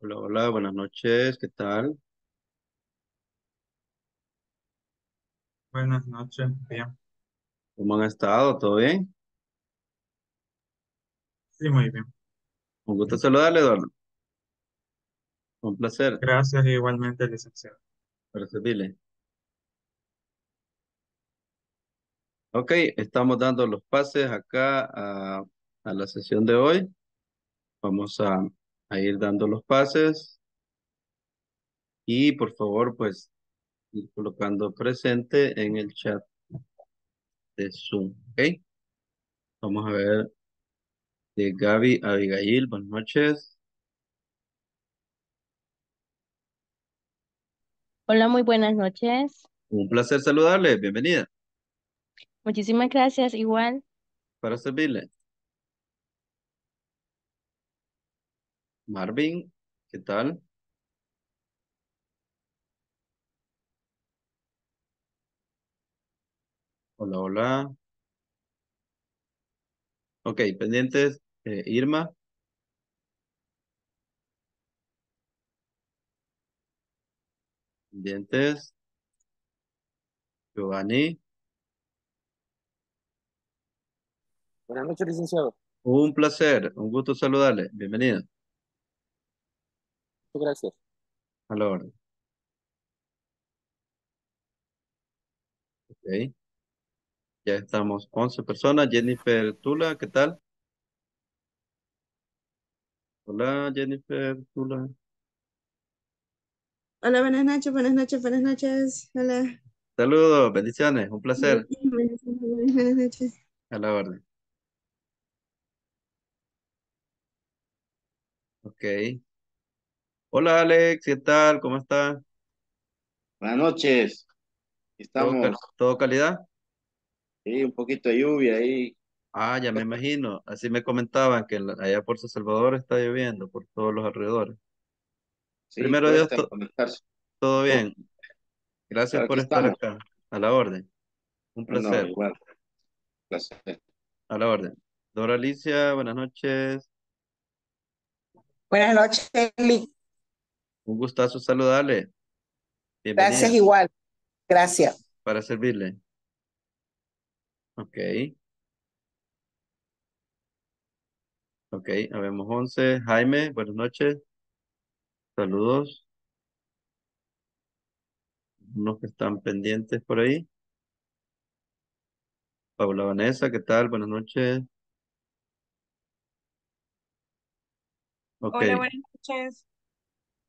Hola, hola, buenas noches, ¿qué tal? Buenas noches, bien. ¿Cómo han estado? ¿Todo bien? Sí, muy bien. Un gusto saludarle, don. Un placer Gracias igualmente, licenciado. Gracias, dile. Ok, estamos dando los pases acá a, a la sesión de hoy. Vamos a, a ir dando los pases. Y por favor, pues, ir colocando presente en el chat de Zoom. ¿Ok? Vamos a ver de Gaby Abigail. Buenas noches. Hola, muy buenas noches. Un placer saludarle. Bienvenida. Muchísimas gracias, igual. Para servirle. Marvin, ¿qué tal? Hola, hola. Ok, pendientes. Eh, Irma. Pendientes. Giovanni. Buenas noches, licenciado. Un placer, un gusto saludarle. Bienvenido gracias. A la orden. Ya estamos 11 personas. Jennifer Tula, ¿qué tal? Hola, Jennifer Tula. Hola, buenas noches, buenas noches, buenas noches. Hola. Saludos, bendiciones, un placer. Buenas noches. A la orden. Ok. Hola Alex, ¿qué tal? ¿Cómo estás? Buenas noches. ¿Todo, Estamos, todo calidad? sí, un poquito de lluvia ahí. Ah, ya me imagino. Así me comentaban que allá por San Salvador está lloviendo por todos los alrededores. Primero Dios, todo bien. Gracias por estar acá. A la orden. Un placer. igual, placer. A la orden. Dora Alicia, buenas noches. Buenas noches, Eli. Un gustazo saludarle. Gracias igual. Gracias. Para servirle. Ok. Ok, habemos 11. Jaime, buenas noches. Saludos. Unos que están pendientes por ahí. Paula Vanessa, ¿qué tal? Buenas noches. Okay. Hola, buenas noches.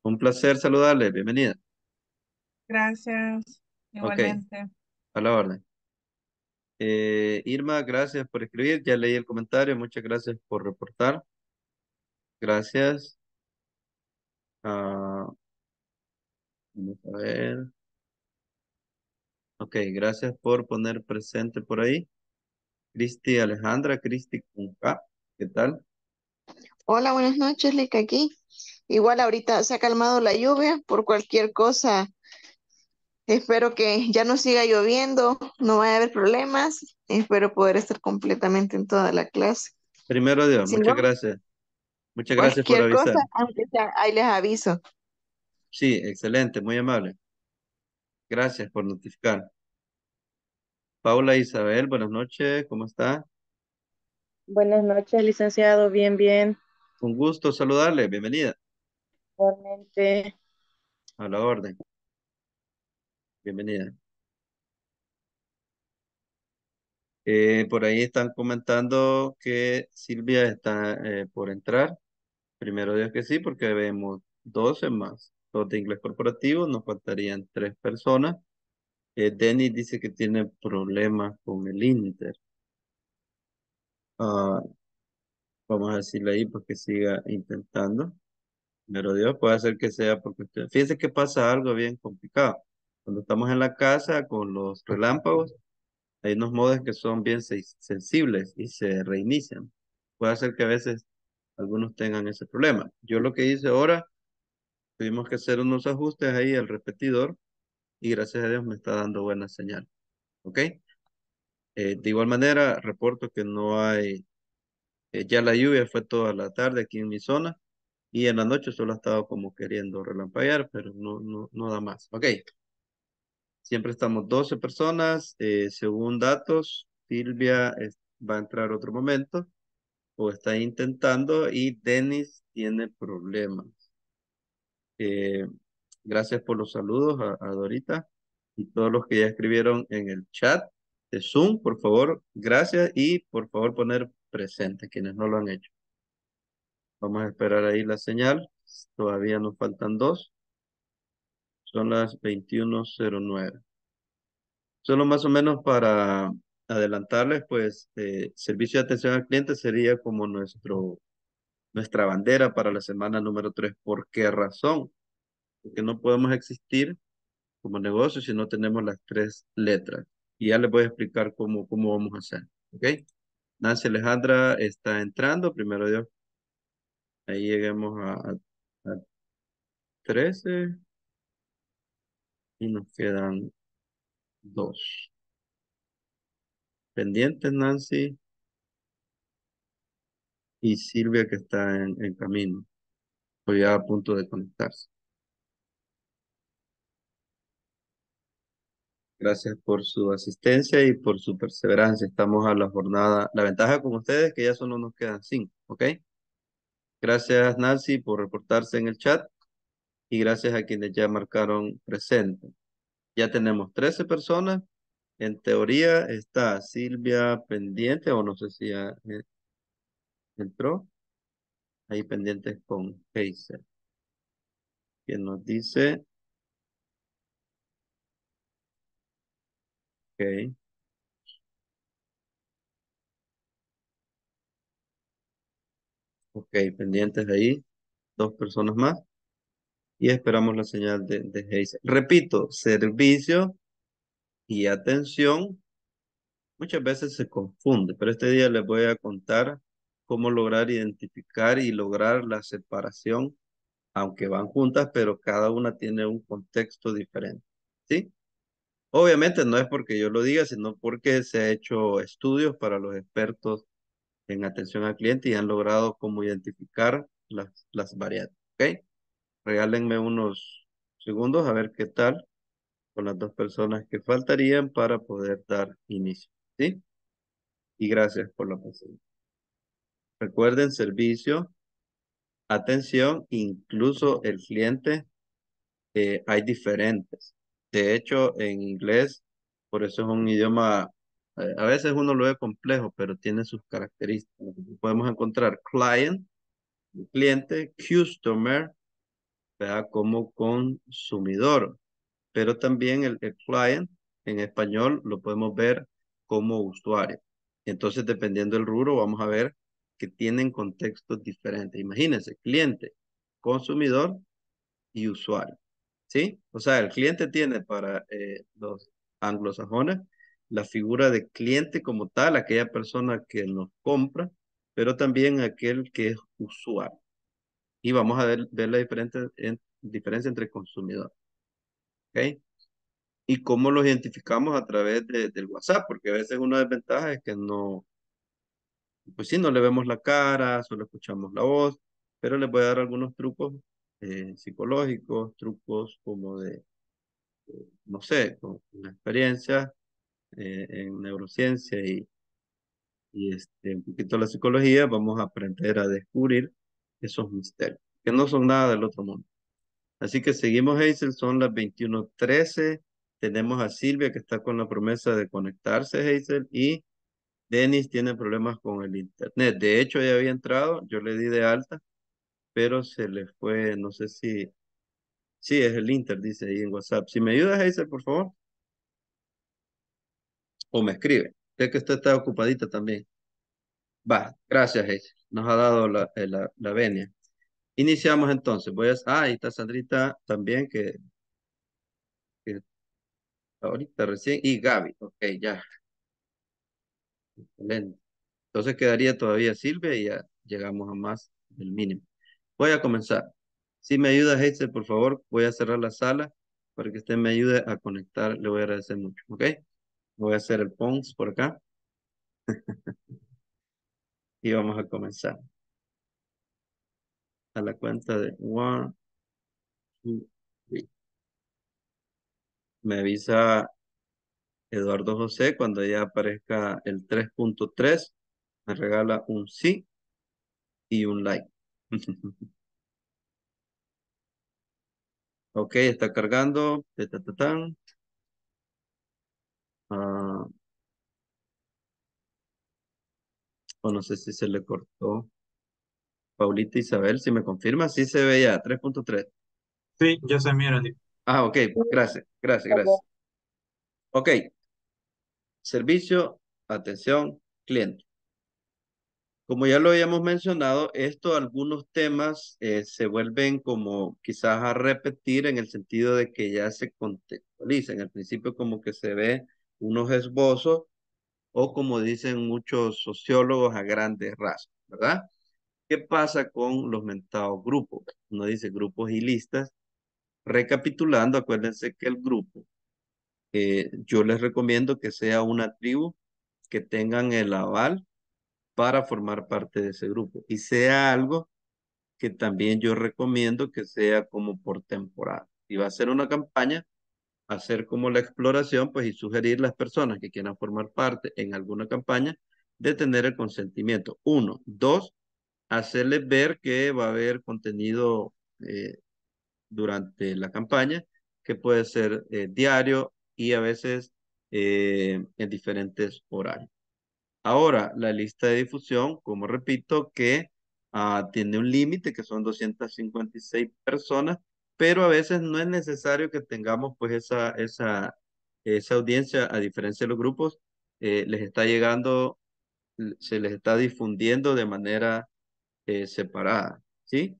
Un placer saludarle. Bienvenida. Gracias. Igualmente. A la orden. Eh, Irma, gracias por escribir. Ya leí el comentario. Muchas gracias por reportar. Gracias. Ah, vamos a ver. Ok, gracias por poner presente por ahí. Cristi Alejandra, Cristi ¿qué tal? Hola, buenas noches, Lika aquí. Igual ahorita se ha calmado la lluvia por cualquier cosa. Espero que ya no siga lloviendo, no vaya a haber problemas. Espero poder estar completamente en toda la clase. Primero Dios, muchas gracias. Muchas gracias por avisar. Cosa, ahí les aviso. Sí, excelente, muy amable. Gracias por notificar. Paula Isabel, buenas noches, ¿cómo está? Buenas noches, licenciado, bien, bien. Un gusto saludarle, bienvenida. A la orden. Bienvenida. Eh, por ahí están comentando que Silvia está eh, por entrar. Primero Dios que sí, porque vemos 12 más, dos de inglés corporativo, nos faltarían tres personas. Eh, Denis dice que tiene problemas con el Inter. Ah, Vamos a decirle ahí porque pues, siga intentando. Pero Dios puede hacer que sea porque usted... Fíjense que pasa algo bien complicado. Cuando estamos en la casa con los relámpagos, hay unos modos que son bien sensibles y se reinician. Puede hacer que a veces algunos tengan ese problema. Yo lo que hice ahora, tuvimos que hacer unos ajustes ahí al repetidor y gracias a Dios me está dando buena señal. ¿Ok? Eh, de igual manera, reporto que no hay eh, ya la lluvia fue toda la tarde aquí en mi zona y en la noche solo ha estado como queriendo relampaguear, pero no, no, no da más. Ok. Siempre estamos 12 personas. Eh, según datos, Silvia va a entrar otro momento o está intentando y Dennis tiene problemas. Eh, gracias por los saludos a, a Dorita y todos los que ya escribieron en el chat de Zoom, por favor, gracias y por favor poner presente quienes no lo han hecho. Vamos a esperar ahí la señal. Todavía nos faltan dos. Son las 21.09. Solo más o menos para adelantarles, pues, eh, servicio de atención al cliente sería como nuestro, nuestra bandera para la semana número 3. ¿Por qué razón? Porque no podemos existir como negocio si no tenemos las tres letras. Y ya les voy a explicar cómo, cómo vamos a hacer. ¿Ok? Nancy Alejandra está entrando, primero Dios. Ahí lleguemos a, trece 13 y nos quedan dos. Pendientes, Nancy. Y Silvia que está en, camino. O ya a punto de conectarse. Gracias por su asistencia y por su perseverancia. Estamos a la jornada. La ventaja con ustedes es que ya solo nos quedan cinco, ¿ok? Gracias, Nancy, por reportarse en el chat y gracias a quienes ya marcaron presente. Ya tenemos 13 personas. En teoría está Silvia pendiente, o no sé si ya eh, entró. Ahí pendientes con Heiser, quien nos dice Ok. Ok, pendientes ahí. Dos personas más. Y esperamos la señal de, de Repito, servicio y atención muchas veces se confunde, pero este día les voy a contar cómo lograr identificar y lograr la separación, aunque van juntas, pero cada una tiene un contexto diferente. ¿Sí? Obviamente no es porque yo lo diga, sino porque se ha hecho estudios para los expertos en atención al cliente y han logrado cómo identificar las, las variantes. ¿okay? Regálenme unos segundos a ver qué tal con las dos personas que faltarían para poder dar inicio. ¿sí? Y gracias por la paciencia. Recuerden servicio, atención, incluso el cliente, eh, hay diferentes. De hecho, en inglés, por eso es un idioma, eh, a veces uno lo ve complejo, pero tiene sus características. Podemos encontrar client, cliente, customer, como consumidor. Pero también el, el client en español lo podemos ver como usuario. Entonces, dependiendo del rubro, vamos a ver que tienen contextos diferentes. Imagínense, cliente, consumidor y usuario. ¿sí? O sea, el cliente tiene para eh, los anglosajones la figura de cliente como tal, aquella persona que nos compra, pero también aquel que es usuario. Y vamos a ver, la diferencia entre consumidor. ¿Ok? Y cómo los identificamos a través del WhatsApp, porque a veces una desventaja es que no, pues sí, no le vemos la cara, solo escuchamos la voz, pero les voy a dar algunos trucos eh, psicológicos, trucos como de, eh, no sé, con una experiencia eh, en neurociencia y, y este, un poquito la psicología, vamos a aprender a descubrir esos misterios, que no son nada del otro mundo. Así que seguimos, Hazel, son las 21.13. Tenemos a Silvia que está con la promesa de conectarse, Hazel, y Denis tiene problemas con el internet. De hecho, ya había entrado, yo le di de alta, pero se le fue, no sé si, sí, es el Inter, dice ahí en WhatsApp. Si me ayudas, Heiser, por favor. O me escribe. Sé que usted está ocupadita también. Va, gracias, Heiser. Nos ha dado la, eh, la, venia. Iniciamos entonces. Voy a, ah, ahí está Sandrita también, que, que ahorita recién. Y Gaby, ok, ya. Excelente. Entonces quedaría todavía Silvia y ya llegamos a más del mínimo. Voy a comenzar. Si me ayuda, Heiser, por favor, voy a cerrar la sala para que usted me ayude a conectar. Le voy a agradecer mucho, ¿ok? Voy a hacer el PONS por acá. y vamos a comenzar. A la cuenta de 1, 2, 3. Me avisa Eduardo José cuando ya aparezca el 3.3. Me regala un sí y un like. ok, está cargando. Ah. o oh, no sé si se le cortó. Paulita Isabel, si me confirma, sí se ve ya, 3.3. Sí, ya se mira. Ah, ok, gracias, gracias, gracias. Ok. Servicio, atención, cliente. Como ya lo habíamos mencionado, estos algunos temas eh, se vuelven como quizás a repetir en el sentido de que ya se En Al principio como que se ve unos esbozos o como dicen muchos sociólogos a grandes rasgos, ¿verdad? ¿Qué pasa con los mentados grupos? Uno dice grupos y listas. Recapitulando, acuérdense que el grupo, eh, yo les recomiendo que sea una tribu, que tengan el aval para formar parte de ese grupo y sea algo que también yo recomiendo que sea como por temporada. Y va a ser una campaña, hacer como la exploración, pues y sugerir las personas que quieran formar parte en alguna campaña de tener el consentimiento. Uno, dos, hacerles ver que va a haber contenido eh, durante la campaña, que puede ser eh, diario y a veces eh, en diferentes horarios. Ahora, la lista de difusión, como repito, que ah, tiene un límite, que son 256 personas, pero a veces no es necesario que tengamos pues esa, esa, esa audiencia, a diferencia de los grupos, eh, les está llegando, se les está difundiendo de manera eh, separada, ¿sí?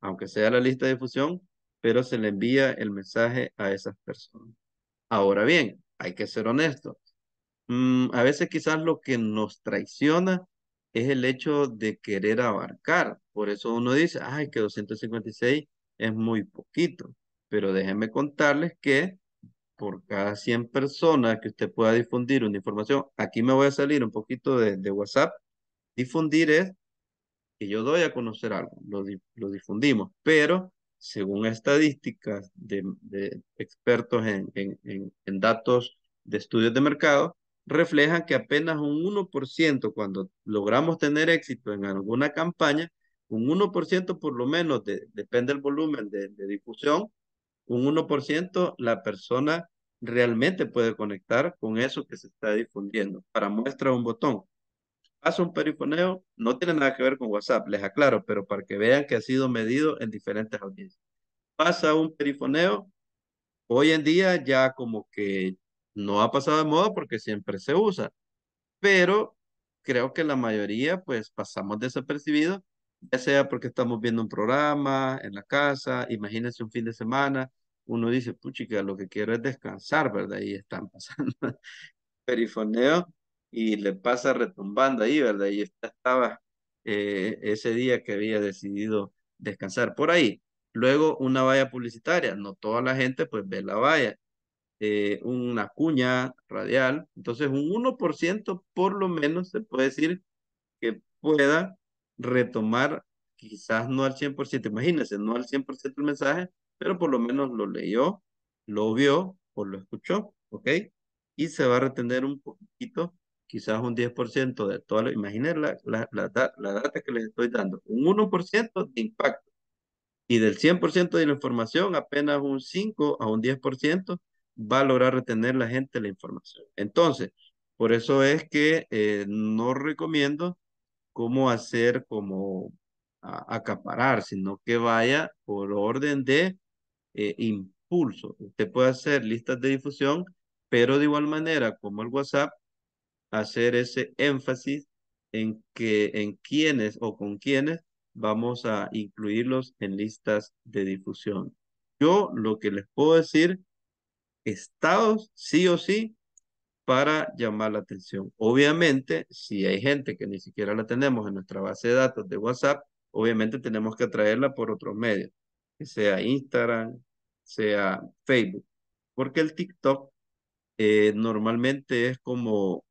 Aunque sea la lista de difusión, pero se le envía el mensaje a esas personas. Ahora bien, hay que ser honesto. Mm, a veces quizás lo que nos traiciona es el hecho de querer abarcar. Por eso uno dice, ay, que 256 es muy poquito. Pero déjenme contarles que por cada 100 personas que usted pueda difundir una información, aquí me voy a salir un poquito de, WhatsApp, difundir es que yo doy a conocer algo, lo, difundimos, pero según estadísticas de, expertos en, en, datos de estudios de mercado, reflejan que apenas un 1% cuando logramos tener éxito en alguna campaña, un 1% por lo menos, depende del volumen de, de difusión, un 1% la persona realmente puede conectar con eso que se está difundiendo. Para muestra un botón. Pasa un perifoneo, no tiene nada que ver con WhatsApp, les aclaro, pero para que vean que ha sido medido en diferentes audiencias. Pasa un perifoneo, hoy en día ya como que no ha pasado de moda porque siempre se usa, pero creo que la mayoría pues pasamos desapercibidos, ya sea porque estamos viendo un programa en la casa, imagínense un fin de semana, uno dice, puchica, lo que quiero es descansar, ¿verdad? Y están pasando perifoneo y le pasa retumbando ahí, ¿verdad? Y estaba eh, ese día que había decidido descansar por ahí. Luego una valla publicitaria, no toda la gente pues ve la valla eh, una cuña radial. Entonces, un 1% por lo menos se puede decir que pueda retomar, quizás no al 100%, imagínense, no al 100% el mensaje, pero por lo menos lo leyó, lo vio o lo escuchó, ¿ok? Y se va a retener un poquito, quizás un 10% de todo, la, la, la, la data que les estoy dando, un 1% de impacto. Y del 100% de la información, apenas un 5 a un 10% va a lograr retener la gente la información. Entonces, por eso es que eh, no recomiendo cómo hacer como acaparar, sino que vaya por orden de eh, impulso. Usted puede hacer listas de difusión, pero de igual manera, como el WhatsApp, hacer ese énfasis en que en quiénes o con quiénes vamos a incluirlos en listas de difusión. Yo lo que les puedo decir estados, sí o sí, para llamar la atención. Obviamente, si hay gente que ni siquiera la tenemos en nuestra base de datos de WhatsApp, obviamente tenemos que atraerla por otros medios, que sea Instagram, sea Facebook, porque el TikTok eh, normalmente es como,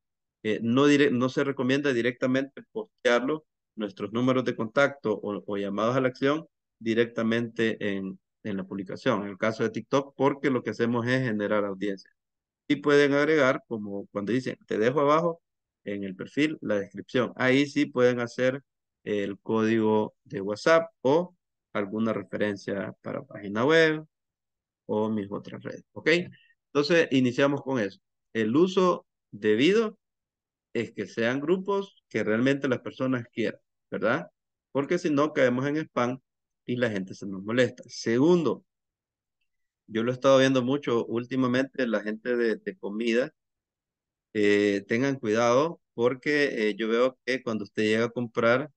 eh, no, se recomienda directamente postearlo, nuestros números de contacto o, o llamados a la acción directamente en, en la publicación, en el caso de TikTok, porque lo que hacemos es generar audiencia. Y pueden agregar, como cuando dicen, te dejo abajo en el perfil la descripción. Ahí sí pueden hacer el código de WhatsApp o alguna referencia para página web o mis otras redes. ¿Ok? Entonces, iniciamos con eso. El uso debido es que sean grupos que realmente las personas quieran, ¿verdad? Porque si no, caemos en spam y la gente se nos molesta. Segundo, yo lo he estado viendo mucho últimamente, la gente de, comida, eh, tengan cuidado porque eh, yo veo que cuando usted llega a comprar,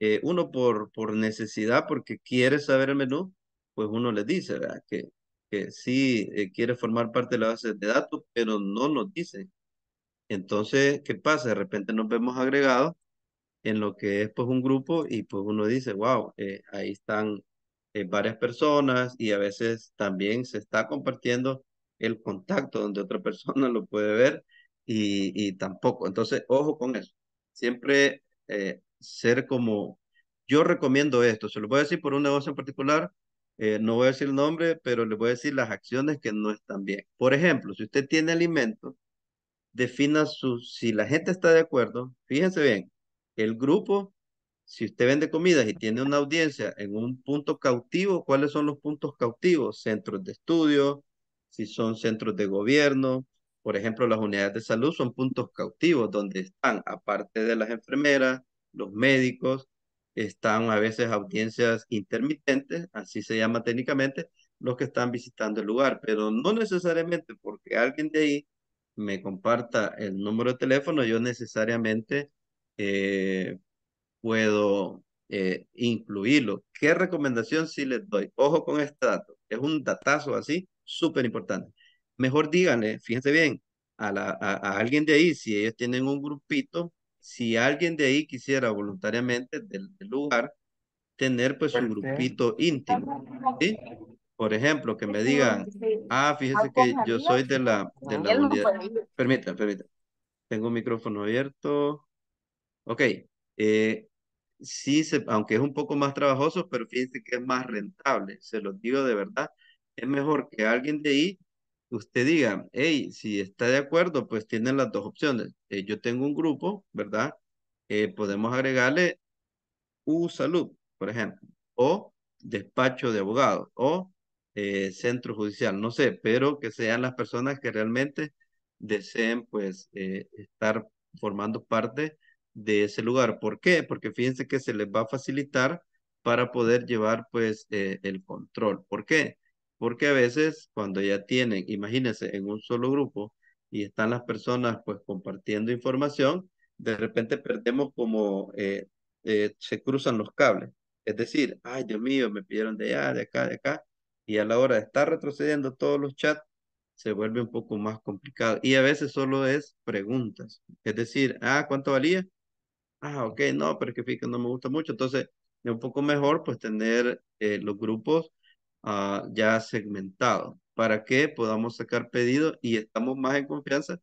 eh, uno por, por necesidad, porque quiere saber el menú, pues uno le dice, ¿verdad? Que, que sí quiere formar parte de la base de datos, pero no nos dice. Entonces, ¿qué pasa? De repente nos vemos agregados en lo que es pues un grupo y pues uno dice, wow, eh, ahí están eh, varias personas y a veces también se está compartiendo el contacto donde otra persona lo puede ver y, tampoco. Entonces, ojo con eso. Siempre eh, ser como, yo recomiendo esto, se lo voy a decir por un negocio en particular, no voy a decir el nombre, pero le voy a decir las acciones que no están bien. Por ejemplo, si usted tiene alimento, defina su, si la gente está de acuerdo, fíjense bien, el grupo, si usted vende comidas y tiene una audiencia en un punto cautivo, ¿cuáles son los puntos cautivos? Centros de estudio, si son centros de gobierno, por ejemplo, las unidades de salud son puntos cautivos donde están, aparte de las enfermeras, los médicos, están a veces audiencias intermitentes, así se llama técnicamente, los que están visitando el lugar, pero no necesariamente porque alguien de ahí me comparta el número de teléfono, yo necesariamente eh, puedo eh, incluirlo. ¿Qué recomendación si les doy? Ojo con este dato, es un datazo así, súper importante. Mejor díganle, fíjense bien, a, la, a, alguien de ahí, si ellos tienen un grupito, si alguien de ahí quisiera voluntariamente del, lugar tener pues un grupito íntimo, ¿sí? Por ejemplo, que me digan, ah, fíjese que yo soy de la, de la unidad. Permítanme, permítanme. Tengo un micrófono abierto. Ok, eh, sí, aunque es un poco más trabajoso, pero fíjense que es más rentable, se los digo de verdad. Es mejor que alguien de ahí, usted diga, hey, si está de acuerdo, pues tienen las dos opciones. Eh, yo tengo un grupo, ¿verdad? Eh, podemos agregarle U Salud, por ejemplo, o despacho de abogados, o centro judicial, no sé, pero que sean las personas que realmente deseen, pues, estar formando parte de ese lugar. ¿Por qué? Porque fíjense que se les va a facilitar para poder llevar pues eh, el control. ¿Por qué? Porque a veces cuando ya tienen, imagínense, en un solo grupo y están las personas pues compartiendo información, de repente perdemos como eh, eh, se cruzan los cables. Es decir, ay Dios mío, me pidieron de allá, de acá, de acá. Y a la hora de estar retrocediendo todos los chats, se vuelve un poco más complicado. Y a veces solo es preguntas. Es decir, ah, ¿cuánto valía? ah, ok, no, pero es que fíjate, no me gusta mucho. Entonces, es un poco mejor pues tener eh, los grupos ah, ya segmentados para que podamos sacar pedidos y estamos más en confianza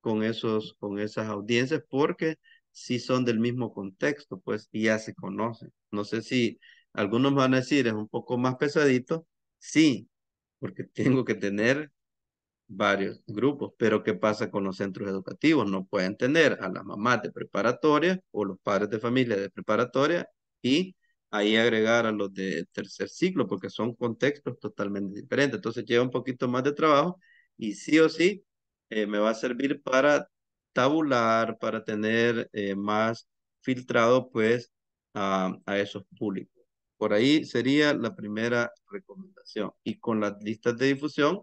con, esos, con esas audiencias porque si son del mismo contexto, pues ya se conocen. No sé si algunos van a decir es un poco más pesadito, sí, porque tengo que tener varios grupos, pero ¿qué pasa con los centros educativos? No pueden tener a las mamás de preparatoria o los padres de familia de preparatoria y ahí agregar a los de tercer ciclo, porque son contextos totalmente diferentes. Entonces lleva un poquito más de trabajo y sí o sí eh, me va a servir para tabular, para tener eh, más filtrado pues a, a esos públicos. Por ahí sería la primera recomendación. Y con las listas de difusión,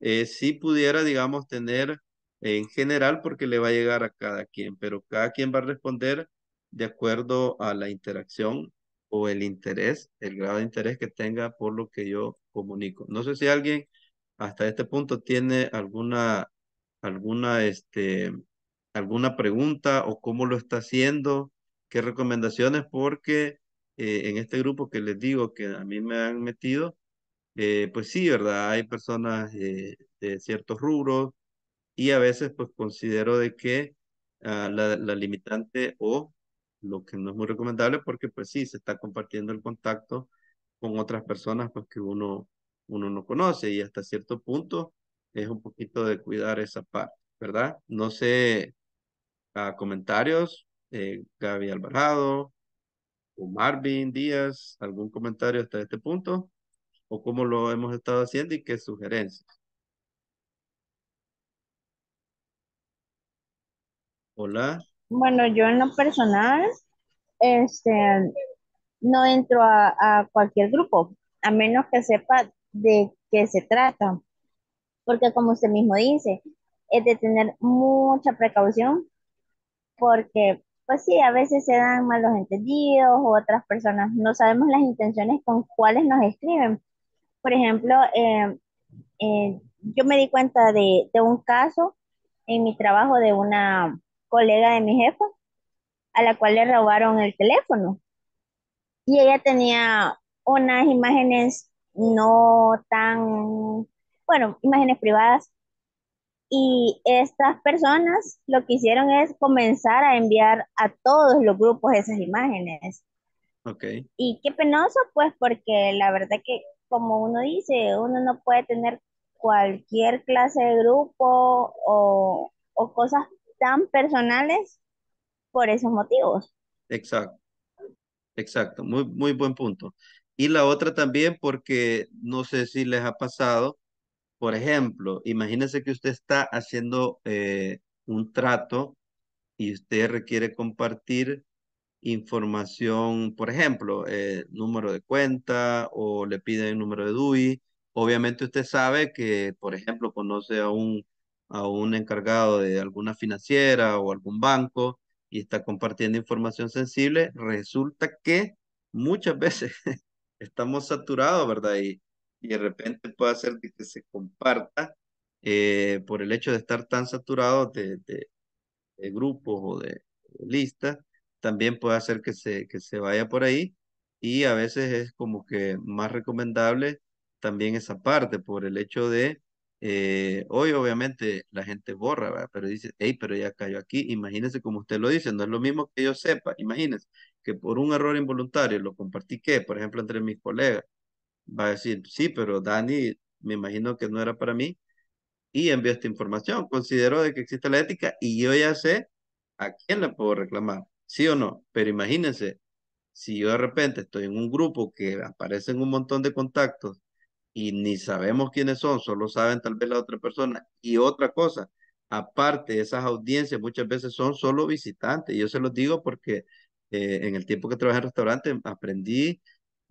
eh, si pudiera, digamos, tener en general porque le va a llegar a cada quien, pero cada quien va a responder de acuerdo a la interacción o el interés, el grado de interés que tenga por lo que yo comunico. No sé si alguien hasta este punto tiene alguna, alguna, este, alguna pregunta o cómo lo está haciendo, qué recomendaciones, porque eh, en este grupo que les digo que a mí me han metido, eh, pues sí, ¿verdad? Hay personas eh, de ciertos rubros y a veces pues considero de que ah, la, limitante o lo que no es muy recomendable porque pues sí, se está compartiendo el contacto con otras personas pues que uno, uno no conoce y hasta cierto punto es un poquito de cuidar esa parte, ¿verdad? No sé, ah, comentarios, eh, Gaby Alvarado o Marvin Díaz, algún comentario hasta este punto o cómo lo hemos estado haciendo y qué sugerencias. Hola. Bueno, yo en lo personal, este, no entro a, cualquier grupo, a menos que sepa de qué se trata. Porque como usted mismo dice, es de tener mucha precaución, porque pues sí, a veces se dan malos entendidos, O otras personas no sabemos las intenciones con cuáles nos escriben. Por ejemplo, em, eh, yo me di cuenta de, un caso en mi trabajo de una colega de mi jefa a la cual le robaron el teléfono. Y ella tenía unas imágenes no tan, bueno, imágenes privadas. Y estas personas lo que hicieron es comenzar a enviar a todos los grupos esas imágenes. Y qué penoso, pues, porque la verdad que como uno dice, uno no puede tener cualquier clase de grupo o, cosas tan personales por esos motivos. Exacto, exacto, muy, muy buen punto. Y la otra también porque no sé si les ha pasado, por ejemplo, imagínense que usted está haciendo eh, un trato y usted requiere compartir información, por ejemplo, eh, número de cuenta o le piden el número de DUI. Obviamente usted sabe que, por ejemplo, conoce a un, a un encargado de alguna financiera o algún banco y está compartiendo información sensible, resulta que muchas veces estamos saturados, ¿verdad? Y, y de repente puede ser que se comparta eh, por el hecho de estar tan saturados de, de, grupos o de listas también puede hacer que se, que se vaya por ahí y a veces es como que más recomendable también esa parte por el hecho de, eh, hoy obviamente la gente borra, pero dice, hey, pero ya cayó aquí, imagínense como usted lo dice, no es lo mismo que yo sepa, imagínense que por un error involuntario lo compartí que, por ejemplo, entre mis colegas, va a decir, sí, pero Dani, me imagino que no era para mí y envió esta información, considero de que existe la ética y yo ya sé a quién la puedo reclamar. ¿sí o no? Pero imagínense, si yo de repente estoy en un grupo que aparecen un montón de contactos y ni sabemos quiénes son, solo saben tal vez la otra persona. Y otra cosa, aparte, esas audiencias muchas veces son solo visitantes. Yo se los digo porque eh, en el tiempo que trabajé en restaurante aprendí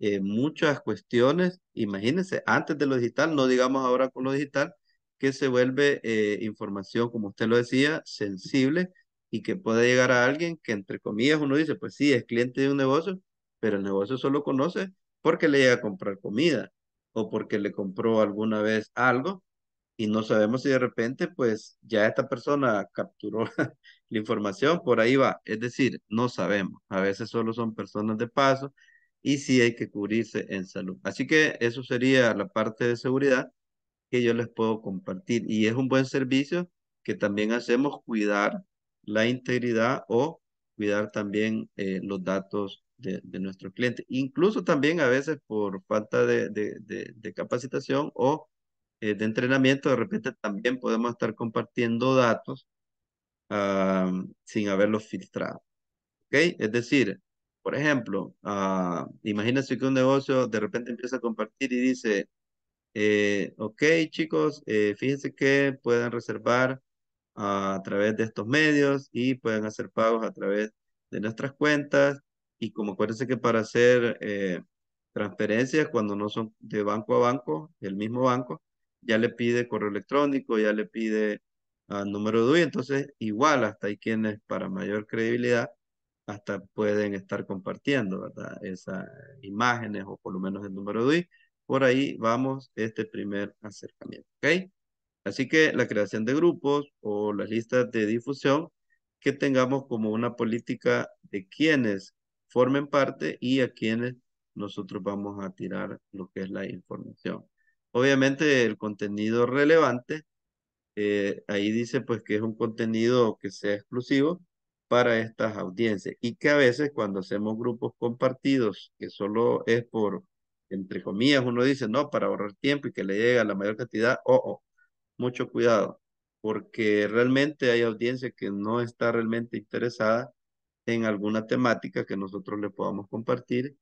eh, muchas cuestiones. Imagínense, antes de lo digital, no digamos ahora con lo digital, que se vuelve eh, información, como usted lo decía, sensible y que pueda llegar a alguien que entre comillas uno dice, pues sí, es cliente de un negocio, pero el negocio solo conoce porque le llega a comprar comida o porque le compró alguna vez algo y no sabemos si de repente pues ya esta persona capturó la información, por ahí va. Es decir, no sabemos. A veces solo son personas de paso y sí hay que cubrirse en salud. Así que eso sería la parte de seguridad que yo les puedo compartir y es un buen servicio que también hacemos cuidar la integridad o cuidar también eh, los datos de, de, nuestro cliente. Incluso también a veces por falta de, de, de capacitación o eh, de entrenamiento, de repente también podemos estar compartiendo datos ah, sin haberlos filtrado. ¿Okay? Es decir, por ejemplo, ah, imagínense que un negocio de repente empieza a compartir y dice, eh, ok chicos, fíjense que pueden reservar a través de estos medios y pueden hacer pagos a través de nuestras cuentas. Y como acuérdense que para hacer eh, transferencias, cuando no son de banco a banco, el mismo banco, ya le pide correo electrónico, ya le pide ah, número de DUI, entonces igual hasta hay quienes para mayor credibilidad hasta pueden estar compartiendo, ¿verdad? Esas imágenes o por lo menos el número de DUI. Por ahí vamos este primer acercamiento, ¿ok? Así que la creación de grupos o las listas de difusión que tengamos como una política de quienes formen parte y a quienes nosotros vamos a tirar lo que es la información. Obviamente el contenido relevante, eh, ahí dice pues que es un contenido que sea exclusivo para estas audiencias y que a veces cuando hacemos grupos compartidos, que solo es por, entre comillas, uno dice, no, para ahorrar tiempo y que le llegue a la mayor cantidad, o mucho cuidado, porque realmente hay audiencia que no está realmente interesada en alguna temática que nosotros le podamos compartir.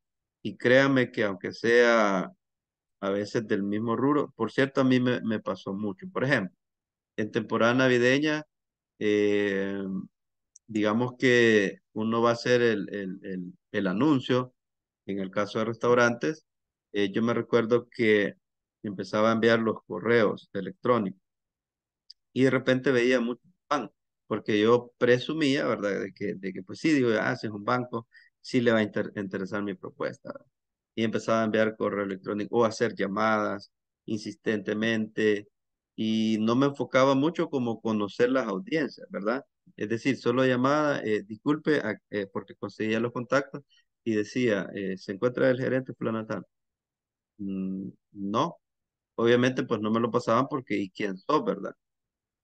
Y créame que aunque sea a veces del mismo rubro, por cierto, a mí me, pasó mucho. Por ejemplo, en temporada navideña, eh, digamos que uno va a hacer el, el, el, el anuncio, en el caso de restaurantes, eh, yo me recuerdo que empezaba a enviar los correos electrónicos y de repente veía mucho pan, porque yo presumía, ¿verdad? De que, de que pues sí, digo, ah, si es un banco, sí le va a interesar mi propuesta. Y empezaba a enviar correo electrónico o a hacer llamadas insistentemente y no me enfocaba mucho como conocer las audiencias, ¿verdad? Es decir, solo llamada, eh, disculpe, eh, porque conseguía los contactos y decía, eh, ¿se encuentra el gerente planetario? Mm, no, obviamente pues no me lo pasaban porque ¿y quién sos, verdad?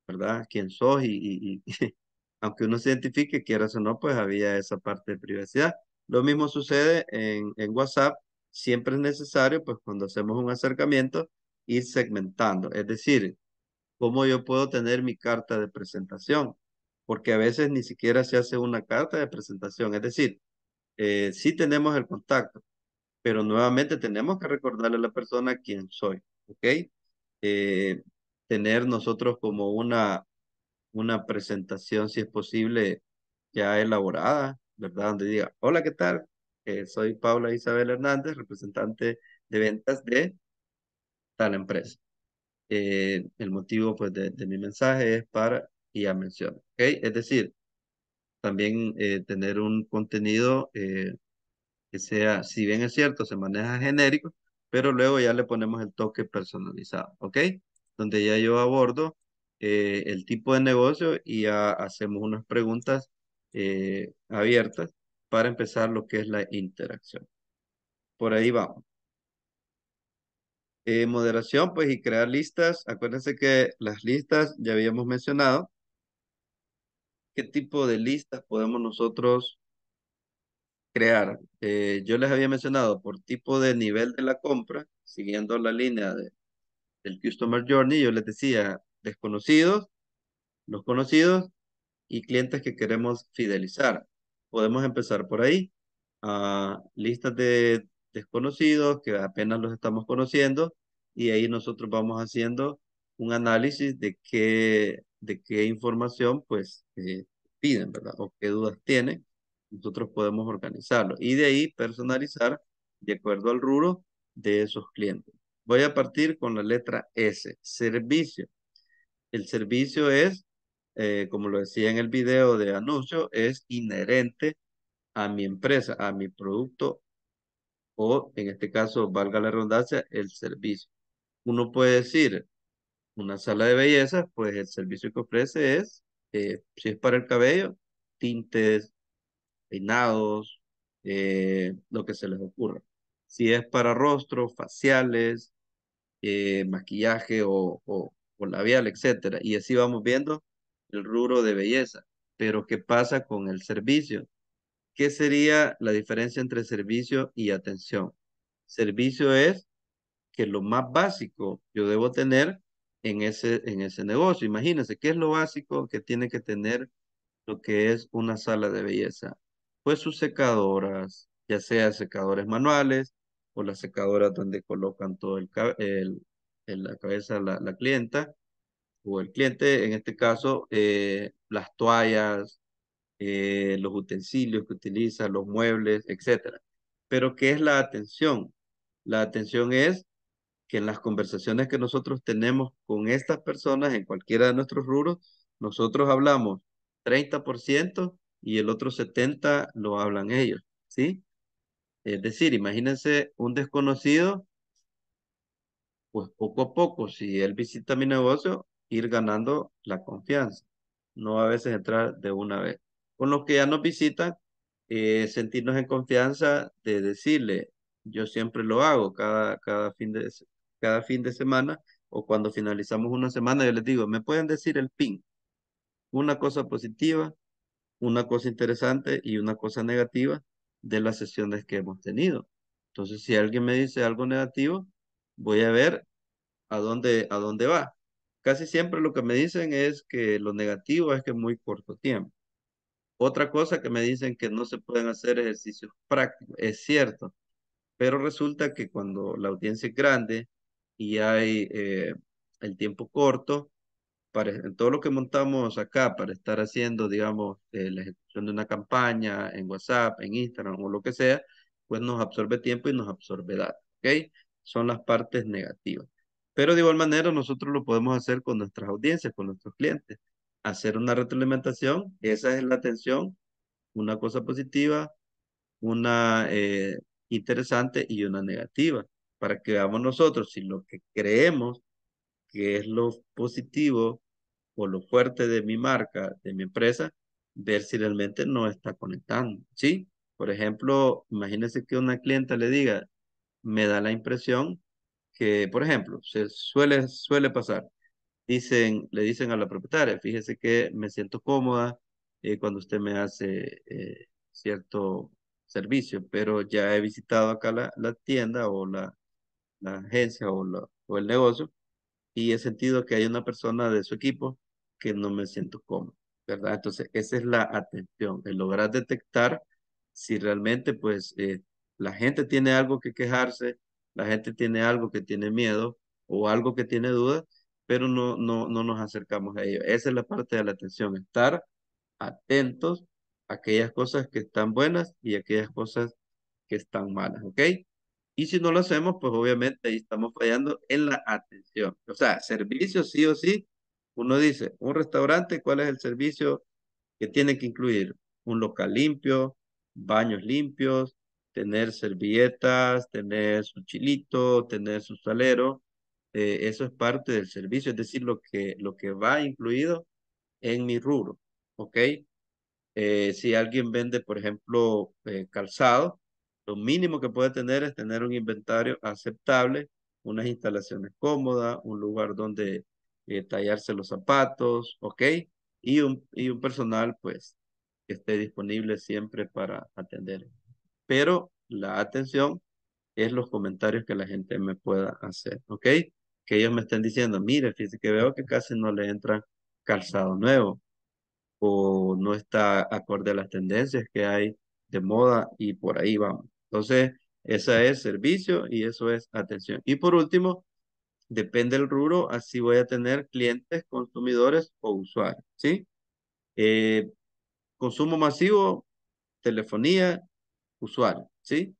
¿verdad? ¿Quién sos? Y, aunque uno se identifique, quieras o no, pues había esa parte de privacidad. Lo mismo sucede en, en WhatsApp. Siempre es necesario, pues cuando hacemos un acercamiento, ir segmentando. Es decir, cómo yo puedo tener mi carta de presentación, porque a veces ni siquiera se hace una carta de presentación. Es decir, eh, sí tenemos el contacto, pero nuevamente tenemos que recordarle a la persona quién soy, ¿ok? Eh, tener nosotros como una, una presentación, si es posible, ya elaborada, ¿verdad? Donde diga, hola, ¿qué tal? Eh, soy Paula Isabel Hernández, representante de ventas de tal empresa. Eh, el motivo pues, de, mi mensaje es para, y ya menciono, ¿ok? Es decir, también eh, tener un contenido que sea, si bien es cierto, se maneja genérico, pero luego ya le ponemos el toque personalizado, ¿ok? donde ya yo abordo eh, el tipo de negocio y hacemos unas preguntas eh, abiertas para empezar lo que es la interacción. Por ahí vamos. Eh, moderación, pues, y crear listas. Acuérdense que las listas, ya habíamos mencionado, qué tipo de listas podemos nosotros crear. yo les había mencionado por tipo de nivel de la compra, siguiendo la línea de el Customer Journey, yo les decía desconocidos, los conocidos y clientes que queremos fidelizar. Podemos empezar por ahí. a ah, listas de desconocidos que apenas los estamos conociendo y ahí nosotros vamos haciendo un análisis de qué, de qué información pues eh, piden, ¿verdad? O qué dudas tienen. Nosotros podemos organizarlo y de ahí personalizar de acuerdo al rubro de esos clientes. Voy a partir con la letra S, servicio. El servicio es, eh, como lo decía en el video de anuncio, es inherente a mi empresa, a mi producto o, en este caso, valga la redundancia, el servicio. Uno puede decir, una sala de belleza, pues el servicio que ofrece es, eh, si es para el cabello, tintes, peinados, eh, lo que se les ocurra. Si es para rostro, faciales, eh, maquillaje o, o, o, labial, etcétera. Y así vamos viendo el rubro de belleza. Pero ¿qué pasa con el servicio? ¿Qué sería la diferencia entre servicio y atención? Servicio es que lo más básico yo debo tener en ese, en ese negocio. Imagínense, ¿qué es lo básico que tiene que tener lo que es una sala de belleza? Pues sus secadoras, ya sea secadores manuales, o la secadora donde colocan todo el, el, la cabeza la, la, clienta o el cliente, en este caso, eh, las toallas, eh, los utensilios que utiliza, los muebles, etcétera Pero ¿qué es la atención? La atención es que en las conversaciones que nosotros tenemos con estas personas en cualquiera de nuestros rubros, nosotros hablamos 30% y el otro 70% lo hablan ellos, ¿sí? Es decir, imagínense un desconocido, pues poco a poco, si él visita mi negocio, ir ganando la confianza. No a veces entrar de una vez. Con los que ya nos visitan, eh, sentirnos en confianza de decirle, yo siempre lo hago cada, cada, fin de, cada fin de semana o cuando finalizamos una semana, yo les digo, me pueden decir el PIN, una cosa positiva, una cosa interesante y una cosa negativa de las sesiones que hemos tenido. Entonces, si alguien me dice algo negativo, voy a ver a dónde, a dónde va. Casi siempre lo que me dicen es que lo negativo es que muy corto tiempo. Otra cosa que me dicen que no se pueden hacer ejercicios prácticos, es cierto, pero resulta que cuando la audiencia es grande y hay eh, el tiempo corto, en todo lo que montamos acá para estar haciendo, digamos, eh, la ejecución de una campaña en WhatsApp, en Instagram o lo que sea, pues nos absorbe tiempo y nos absorbe datos, ¿ok? Son las partes negativas. Pero de igual manera nosotros lo podemos hacer con nuestras audiencias, con nuestros clientes. Hacer una retroalimentación, esa es la atención, una cosa positiva, una eh, interesante y una negativa, para que veamos nosotros si lo que creemos que es lo positivo o lo fuerte de mi marca, de mi empresa, ver si realmente no está conectando, ¿sí? Por ejemplo, imagínense que una clienta le diga, me da la impresión que, por ejemplo, se suele, suele pasar, dicen, le dicen a la propietaria, fíjese que me siento cómoda eh, cuando usted me hace eh, cierto servicio, pero ya he visitado acá la, la tienda o la, agencia o, o el negocio y he sentido que hay una persona de su equipo que no me siento cómodo, ¿verdad? Entonces, esa es la atención, el lograr detectar si realmente, pues, eh, la gente tiene algo que quejarse, la gente tiene algo que tiene miedo o algo que tiene dudas, pero no, no, no nos acercamos a ello. Esa es la parte de la atención, estar atentos a aquellas cosas que están buenas y aquellas cosas que están malas, ¿ok? Y si no lo hacemos, pues obviamente ahí estamos fallando en la atención. O sea, servicios sí o sí uno dice, un restaurante, ¿cuál es el servicio que tiene que incluir? Un local limpio, baños limpios, tener servilletas, tener su chilito, tener su salero. Eh, eso es parte del servicio, es decir, lo que, lo que va incluido en mi rubro, ¿ok? Eh, si alguien vende, por ejemplo, eh, calzado, lo mínimo que puede tener es tener un inventario aceptable, unas instalaciones cómodas, un lugar donde eh, tallarse los zapatos, ¿ok? Y un, y un personal, pues, que esté disponible siempre para atender. Pero la atención es los comentarios que la gente me pueda hacer, ¿ok? Que ellos me estén diciendo, mire, fíjese que veo que casi no le entra calzado nuevo o no está acorde a las tendencias que hay de moda y por ahí vamos. Entonces, esa es servicio y eso es atención. Y por último, depende del rubro, así voy a tener clientes, consumidores o usuarios, ¿sí? Eh, consumo masivo, telefonía, usuario, ¿sí?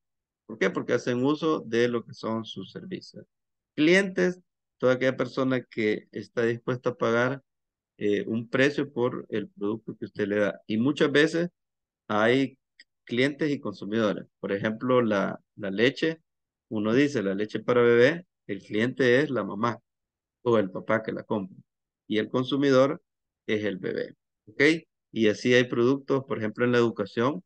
¿Por qué? Porque hacen uso de lo que son sus servicios. Clientes, toda aquella persona que está dispuesta a pagar eh, un precio por el producto que usted le da. Y muchas veces hay clientes y consumidores. Por ejemplo, la, la leche, uno dice la leche para bebé, el cliente es la mamá o el papá que la compra y el consumidor es el bebé. ¿Ok? Y así hay productos, por ejemplo, en la educación,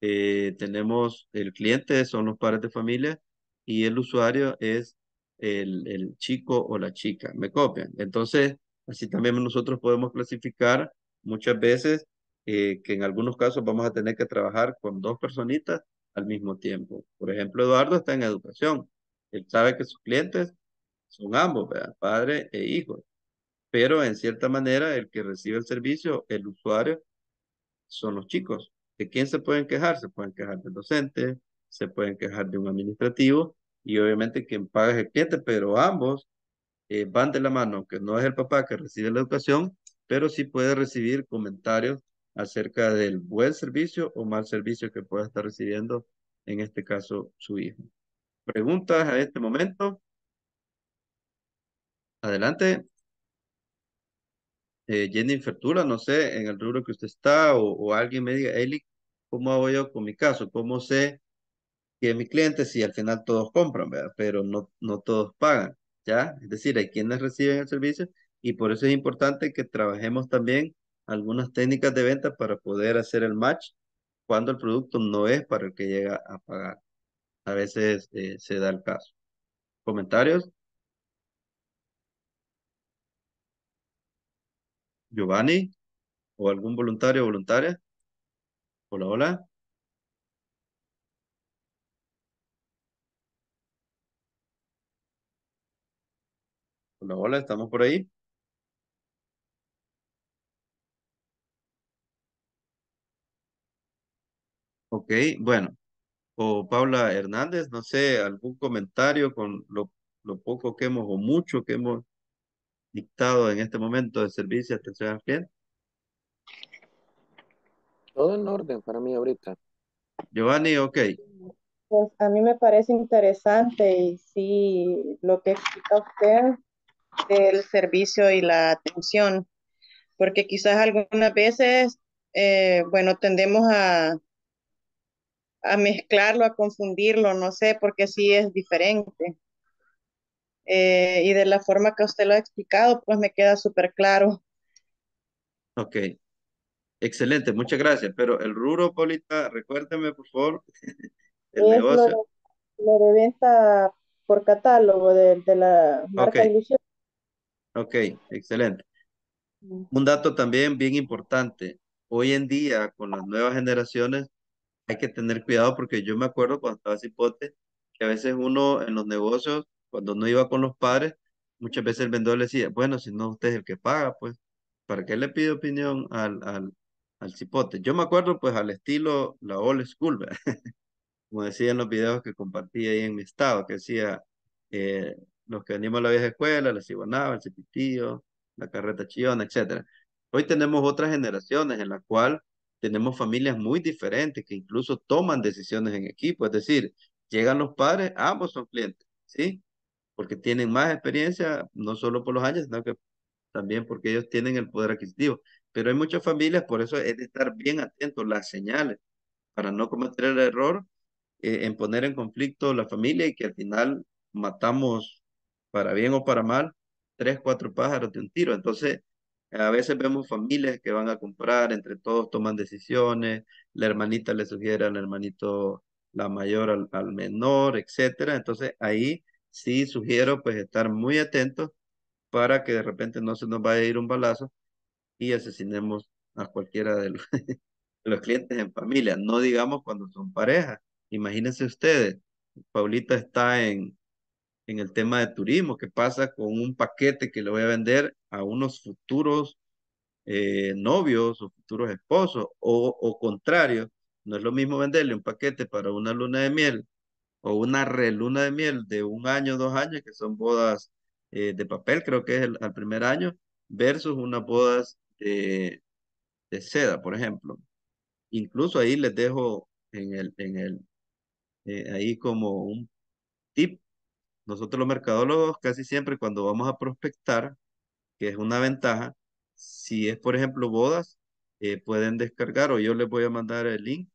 eh, tenemos el cliente, son los padres de familia, y el usuario es el, el chico o la chica. Me copian. Entonces, así también nosotros podemos clasificar muchas veces eh, que en algunos casos vamos a tener que trabajar con dos personitas al mismo tiempo. Por ejemplo, Eduardo está en educación él sabe que sus clientes son ambos, ¿verdad? padre e hijo. Pero en cierta manera, el que recibe el servicio, el usuario, son los chicos. ¿De quién se pueden quejar? Se pueden quejar del docente, se pueden quejar de un administrativo y obviamente quien paga es el cliente, pero ambos eh, van de la mano, que no es el papá que recibe la educación, pero sí puede recibir comentarios acerca del buen servicio o mal servicio que pueda estar recibiendo, en este caso, su hijo preguntas a este momento. Adelante. Eh, Jenny Infertura, no sé, en el rubro que usted está, o, alguien me diga, Eli, ¿cómo hago yo con mi caso? ¿Cómo sé que mi cliente, si al final todos compran, pero no, no todos pagan, ¿ya? Es decir, hay quienes reciben el servicio y por eso es importante que trabajemos también algunas técnicas de venta para poder hacer el match cuando el producto no es para el que llega a pagar a veces eh, se da el caso. ¿Comentarios? Giovanni, o algún voluntario o voluntaria. Hola, hola. Hola, hola, estamos por ahí. Ok, bueno, o Paula Hernández, no sé, algún comentario con lo, lo poco que hemos o mucho que hemos dictado en este momento de servicio y atención al cliente. Todo en orden para mí ahorita. Giovanni, ok. Pues a mí me parece interesante y sí, lo que explica usted del servicio y la atención, porque quizás algunas veces, eh, bueno, tendemos a a mezclarlo, a confundirlo, no sé, porque sí es diferente. Eh, y de la forma que usted lo ha explicado, pues me queda súper claro. Ok, excelente, muchas gracias. Pero el Ruro, Polita, recuérdeme, por favor, el negocio. Lo de, venta por catálogo de, la marca Ilusión. Ok, excelente. Mm. Un dato también bien importante. Hoy en día, con las nuevas generaciones, hay que tener cuidado porque yo me acuerdo cuando estaba cipote que a veces uno en los negocios, cuando no iba con los padres, muchas veces el vendedor le decía, bueno, si no usted es el que paga, pues, ¿para qué le pide opinión al, al, al cipote? Yo me acuerdo pues al estilo la old school, como decía en los videos que compartí ahí en mi estado, que decía, eh, los que venimos a la vieja escuela, la Cibonava, el Cipitillo, la carreta chillona, etcétera. Hoy tenemos otras generaciones en la cual tenemos familias muy diferentes que incluso toman decisiones en equipo, es decir, llegan los padres, ambos son clientes, ¿sí? Porque tienen más experiencia, no solo por los años, sino que también porque ellos tienen el poder adquisitivo. Pero hay muchas familias, por eso es de estar bien atentos las señales, para no cometer el error eh, en poner en conflicto la familia y que al final matamos, para bien o para mal, tres, cuatro pájaros de un tiro. Entonces, a veces vemos familias que van a comprar, entre todos toman decisiones, la hermanita le sugiere al hermanito, la mayor al, menor, etcétera. Entonces ahí sí sugiero pues estar muy atentos para que de repente no se nos vaya a ir un balazo y asesinemos a cualquiera de los, clientes en familia, no digamos cuando son parejas. Imagínense ustedes, Paulita está en, en el tema de turismo, qué pasa con un paquete que le voy a vender a unos futuros eh, novios o futuros esposos, o, o contrario, no es lo mismo venderle un paquete para una luna de miel o una reluna de miel de un año, dos años, que son bodas eh, de papel, creo que es el, al primer año, versus unas bodas de, seda, por ejemplo. Incluso ahí les dejo en el, en el, eh, ahí como un tip nosotros los mercadólogos casi siempre cuando vamos a prospectar, que es una ventaja, si es por ejemplo bodas, eh, pueden descargar o yo les voy a mandar el link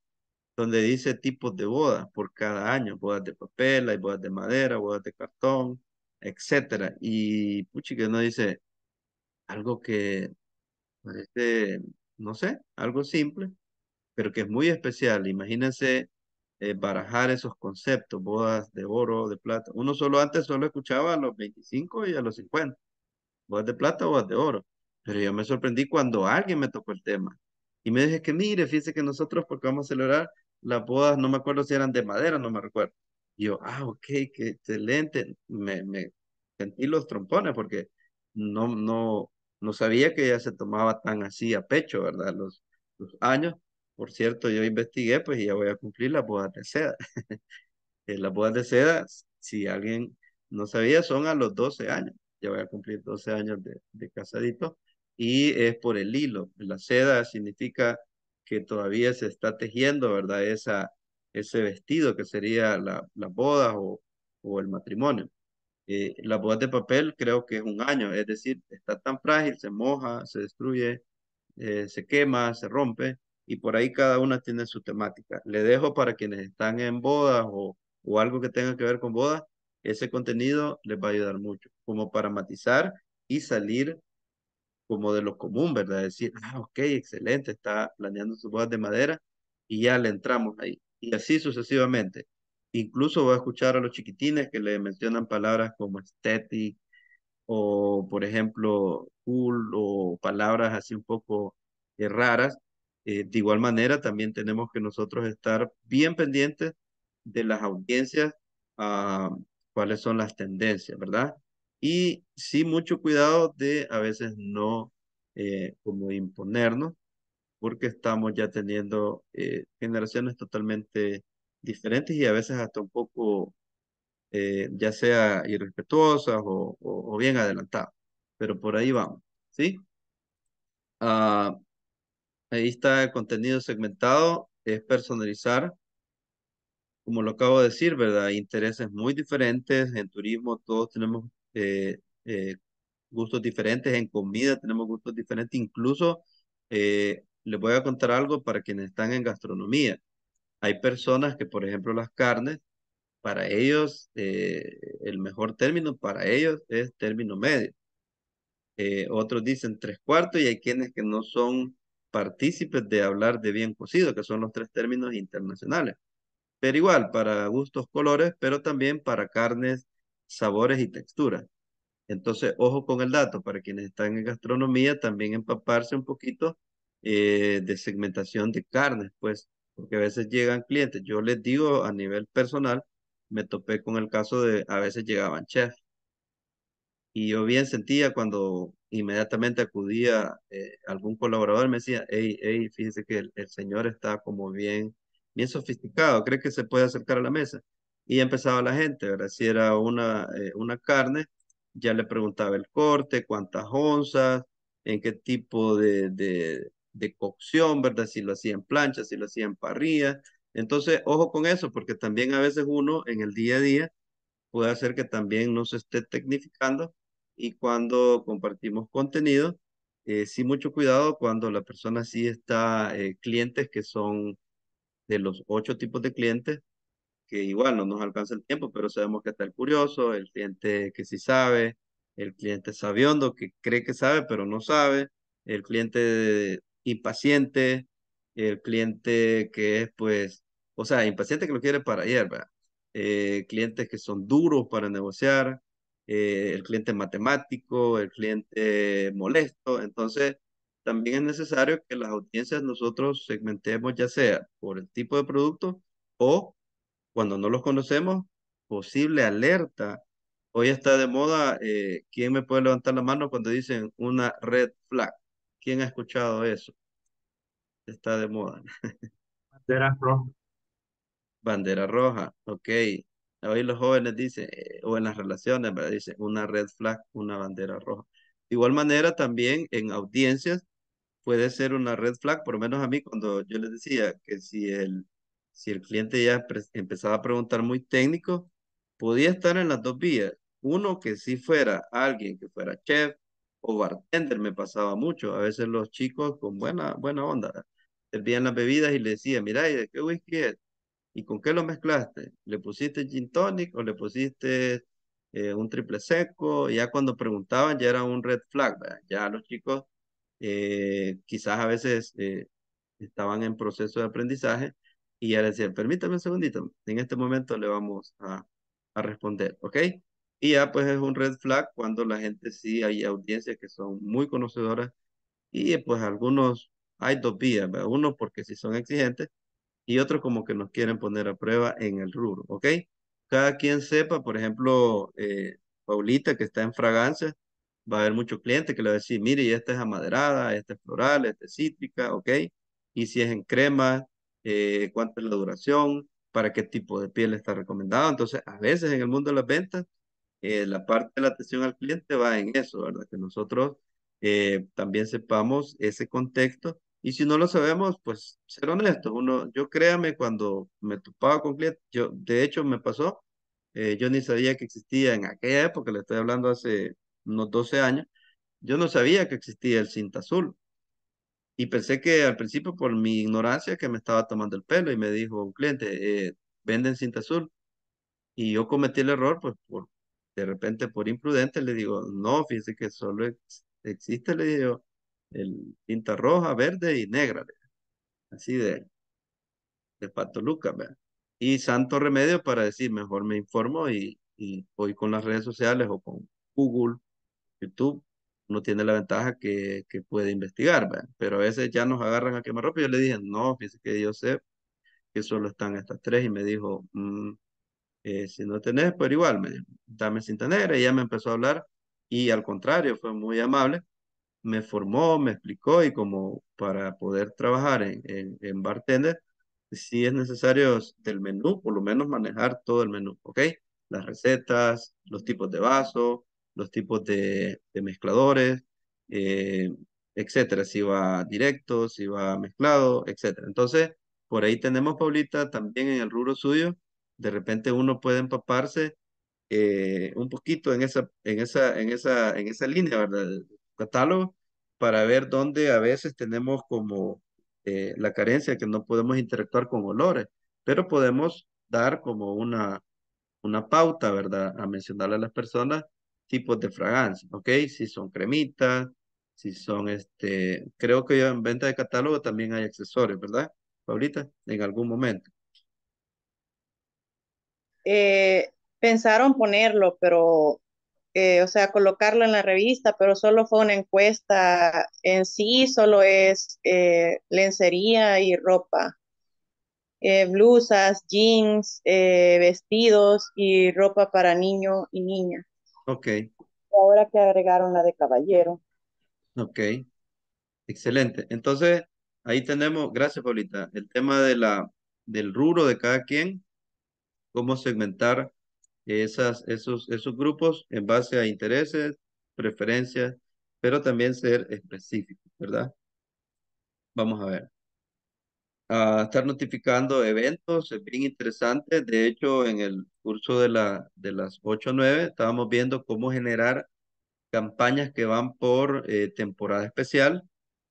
donde dice tipos de bodas por cada año, bodas de papel, bodas de madera, bodas de cartón, etcétera. Y puchi que no dice algo que parece, no sé, algo simple, pero que es muy especial. Imagínense eh, barajar esos conceptos, bodas de oro, de plata. Uno solo antes solo escuchaba a los 25 y a los 50, bodas de plata, bodas de oro. Pero yo me sorprendí cuando alguien me tocó el tema y me dije que mire, fíjese que nosotros porque vamos a celebrar las bodas, no me acuerdo si eran de madera, no me recuerdo. Y yo, ah, ok, qué excelente. Me, me sentí los trompones porque no, no, no sabía que ya se tomaba tan así a pecho, ¿verdad? Los, los años por cierto, yo investigué, pues y ya voy a cumplir la boda de seda. Eh, las bodas de seda, si alguien no sabía, son a los 12 años. Ya voy a cumplir 12 años de, casadito. Y es por el hilo. La seda significa que todavía se está tejiendo, ¿verdad? Esa, ese vestido que sería las la boda o, el matrimonio. Eh, la boda de papel creo que es un año, es decir, está tan frágil, se moja, se destruye, eh, se quema, se rompe, y por ahí cada una tiene su temática. Le dejo para quienes están en bodas o, algo que tenga que ver con bodas, ese contenido les va a ayudar mucho, como para matizar y salir como de lo común, ¿verdad? Decir, ah, ok, excelente, está planeando su bodas de madera y ya le entramos ahí. Y así sucesivamente. Incluso voy a escuchar a los chiquitines que le mencionan palabras como estética o, por ejemplo, cool o palabras así un poco eh, raras eh, de igual manera, también tenemos que nosotros estar bien pendientes de las audiencias, ah, cuáles son las tendencias, ¿verdad? Y sí, mucho cuidado de a veces no eh, como imponernos, porque estamos ya teniendo eh, generaciones totalmente diferentes y a veces hasta un poco, ya sea irrespetuosas o, o, bien adelantadas. Pero por ahí vamos, ¿sí? Ah, Ahí está el contenido segmentado, es personalizar, como lo acabo de decir, ¿verdad? Intereses muy diferentes, en turismo todos tenemos eh, eh, gustos diferentes, en comida tenemos gustos diferentes, incluso eh, les voy a contar algo para quienes están en gastronomía. Hay personas que, por ejemplo, las carnes, para ellos, el mejor término para ellos es término medio. otros dicen tres cuartos y hay quienes que no son partícipes de hablar de bien cocido, que son los tres términos internacionales. Pero igual, para gustos, colores, pero también para carnes, sabores y texturas. Entonces, ojo con el dato, para quienes están en gastronomía, también empaparse un poquito eh, de segmentación de carnes, pues, porque a veces llegan clientes. Yo les digo a nivel personal, me topé con el caso de a veces llegaban chefs. Y yo bien sentía cuando inmediatamente acudía eh, algún colaborador y me decía, hey, hey, fíjese que el, señor está como bien, bien sofisticado, ¿cree que se puede acercar a la mesa? Y empezaba la gente, ¿verdad? Si era una, eh, una carne, ya le preguntaba el corte, cuántas onzas, en qué tipo de, de, de cocción, ¿verdad? Si lo hacía en plancha, si lo hacía en parrilla. Entonces, ojo con eso, porque también a veces uno en el día a día puede hacer que también no se esté tecnificando y cuando compartimos contenido, eh, sí mucho cuidado cuando la persona sí está, eh, clientes que son de los ocho tipos de clientes, que igual no nos alcanza el tiempo, pero sabemos que está el curioso, el cliente que sí sabe, el cliente sabiondo, que cree que sabe, pero no sabe, el cliente impaciente, el cliente que es pues, o sea, impaciente que lo quiere para ayer, ¿verdad? Eh, clientes que son duros para negociar, eh, el cliente matemático, el cliente molesto. Entonces, también es necesario que las audiencias nosotros segmentemos ya sea por el tipo de producto o cuando no los conocemos, posible alerta. Hoy está de moda, eh, ¿quién me puede levantar la mano cuando dicen una red flag? ¿Quién ha escuchado eso? Está de moda. Bandera roja. Bandera roja, ok. Hoy los jóvenes dicen, eh, o en las relaciones, ¿verdad? Dicen una red flag, una bandera roja. De igual manera, también en audiencias puede ser una red flag, por lo menos a mí cuando yo les decía que si el, si el cliente ya empezaba a preguntar muy técnico, podía estar en las dos vías. Uno, que si fuera alguien que fuera chef o bartender, me pasaba mucho. A veces los chicos con buena, buena onda servían las bebidas y le decía, mira, ¿y de qué whisky ¿Y con qué lo mezclaste? ¿Le pusiste gin tonic o le pusiste eh, un triple seco? Ya cuando preguntaban ya era un red flag, Ya los chicos eh, quizás a veces eh, estaban en proceso de aprendizaje y ya le decían, permítame un segundito, en este momento le vamos a, a responder, ¿ok? Y ya pues es un red flag cuando la gente sí hay audiencias que son muy conocedoras y pues algunos hay dos vías, uno porque si son exigentes y otros como que nos quieren poner a prueba en el rubro, ¿ok? Cada quien sepa, por ejemplo, eh, Paulita que está en fragancia, va a haber muchos clientes que le van a decir, mire, y esta es amaderada, esta es floral, esta es cítrica, ¿ok? Y si es en crema, eh, cuánto es la duración, para qué tipo de piel está recomendado. Entonces, a veces en el mundo de las ventas, eh, la parte de la atención al cliente va en eso, ¿verdad? Que nosotros eh, también sepamos ese contexto y si no lo sabemos, pues ser honesto. Uno, yo créame, cuando me topaba con clientes, yo, de hecho me pasó, eh, yo ni sabía que existía en aquella época, le estoy hablando hace unos 12 años, yo no sabía que existía el cinta azul. Y pensé que al principio por mi ignorancia que me estaba tomando el pelo y me dijo un cliente, eh, venden cinta azul. Y yo cometí el error, pues por, de repente por imprudente le digo, no, fíjese que solo existe, le digo el tinta roja, verde y negra, así de, de Patoluca, Y santo remedio para decir, mejor me informo y, y voy con las redes sociales o con Google, YouTube, uno tiene la ventaja que, que puede investigar, pero a veces ya nos agarran a quemarropa. Yo le dije, no, fíjese que yo sé que solo están estas tres, y me dijo, mm, eh, si no tenés, pero pues igual, dame cinta negra, y ya me empezó a hablar, y al contrario, fue muy amable, me formó, me explicó y como para poder trabajar en, en, bartender, si es necesario del menú, por lo menos manejar todo el menú, ¿ok? Las recetas, los tipos de vaso los tipos de, mezcladores, eh, etcétera, si va directo, si va mezclado, etcétera. Entonces, por ahí tenemos, Paulita, también en el rubro suyo, de repente uno puede empaparse eh, un poquito en esa, en, esa, en, esa, en esa línea, ¿verdad? catálogo para ver dónde a veces tenemos como eh, la carencia que no podemos interactuar con olores, pero podemos dar como una, una pauta, ¿verdad? A mencionarle a las personas tipos de fragancia, ¿ok? Si son cremitas, si son este, creo que en venta de catálogo también hay accesorios, ¿verdad? Paulita, en algún momento. Eh, pensaron ponerlo, pero o sea, colocarlo en la revista, pero solo fue una encuesta en sí, solo es eh, lencería y ropa. Eh, blusas, jeans, eh, vestidos y ropa para niño y niña. Ok. Ahora que agregaron la de caballero. Ok. Excelente. Entonces, ahí tenemos, gracias Paulita, el tema de la, del rubro de cada quien, cómo segmentar esas, esos, esos grupos en base a intereses, preferencias, pero también ser específicos, ¿verdad? Vamos a ver. A ah, estar notificando eventos es bien interesante. De hecho, en el curso de, la, de las 8-9 estábamos viendo cómo generar campañas que van por eh, temporada especial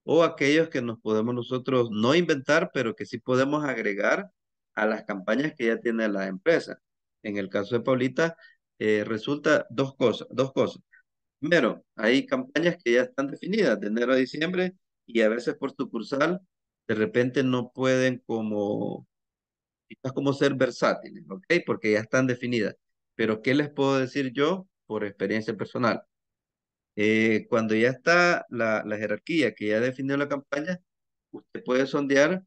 o aquellos que nos podemos nosotros no inventar, pero que sí podemos agregar a las campañas que ya tiene la empresa en el caso de Paulita, eh, resulta dos cosas, dos cosas. Primero, hay campañas que ya están definidas de enero a diciembre y a veces por sucursal de repente no pueden como, quizás como ser versátiles, ¿ok? Porque ya están definidas. Pero ¿qué les puedo decir yo por experiencia personal? Eh, cuando ya está la, jerarquía que ya definió la campaña, usted puede sondear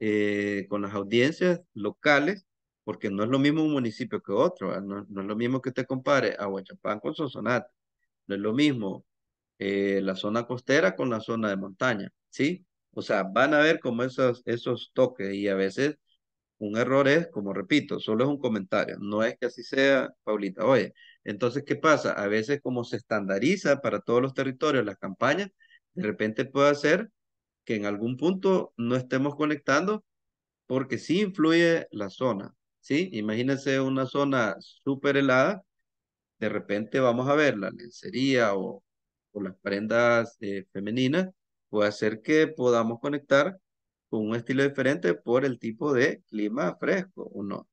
eh, con las audiencias locales porque no es lo mismo un municipio que otro, no, es lo mismo que te compare a Huachapán con Sonsonate, no es lo mismo eh, la zona costera con la zona de montaña, ¿sí? O sea, van a ver como esos, esos toques y a veces un error es, como repito, solo es un comentario, no es que así sea, Paulita, oye, entonces, ¿qué pasa? A veces como se estandariza para todos los territorios las campañas, de repente puede ser que en algún punto no estemos conectando porque sí influye la zona, ¿sí? Imagínense una zona súper helada, de repente vamos a ver la lencería o, las prendas eh, femeninas, puede hacer que podamos conectar con un estilo diferente por el tipo de clima fresco o no.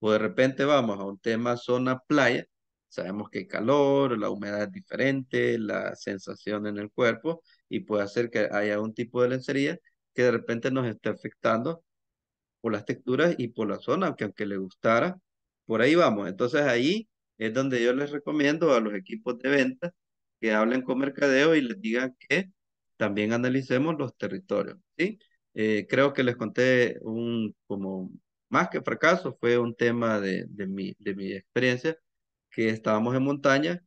O de repente vamos a un tema zona playa, sabemos que calor, la humedad es diferente, la sensación en el cuerpo, y puede hacer que haya un tipo de lencería que de repente nos esté afectando por las texturas y por la zona, que aunque le gustara, por ahí vamos. Entonces ahí es donde yo les recomiendo a los equipos de venta que hablen con mercadeo y les digan que también analicemos los territorios, ¿sí? Eh, creo que les conté un, como más que fracaso, fue un tema de, de, mi, de mi experiencia, que estábamos en montaña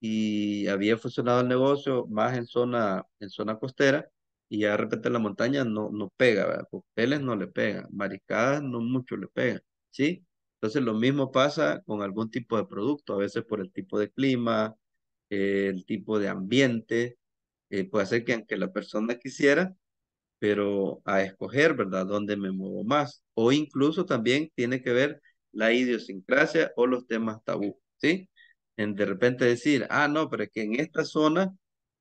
y había funcionado el negocio más en zona, en zona costera y ya de repente la montaña no, no pega, ¿verdad? cocteles no le pegan, maricadas no mucho le pegan, ¿sí? Entonces lo mismo pasa con algún tipo de producto, a veces por el tipo de clima, eh, el tipo de ambiente, eh, puede ser que aunque la persona quisiera, pero a escoger, ¿verdad? ¿Dónde me muevo más? O incluso también tiene que ver la idiosincrasia o los temas tabú, ¿sí? En de repente decir, ah, no, pero es que en esta zona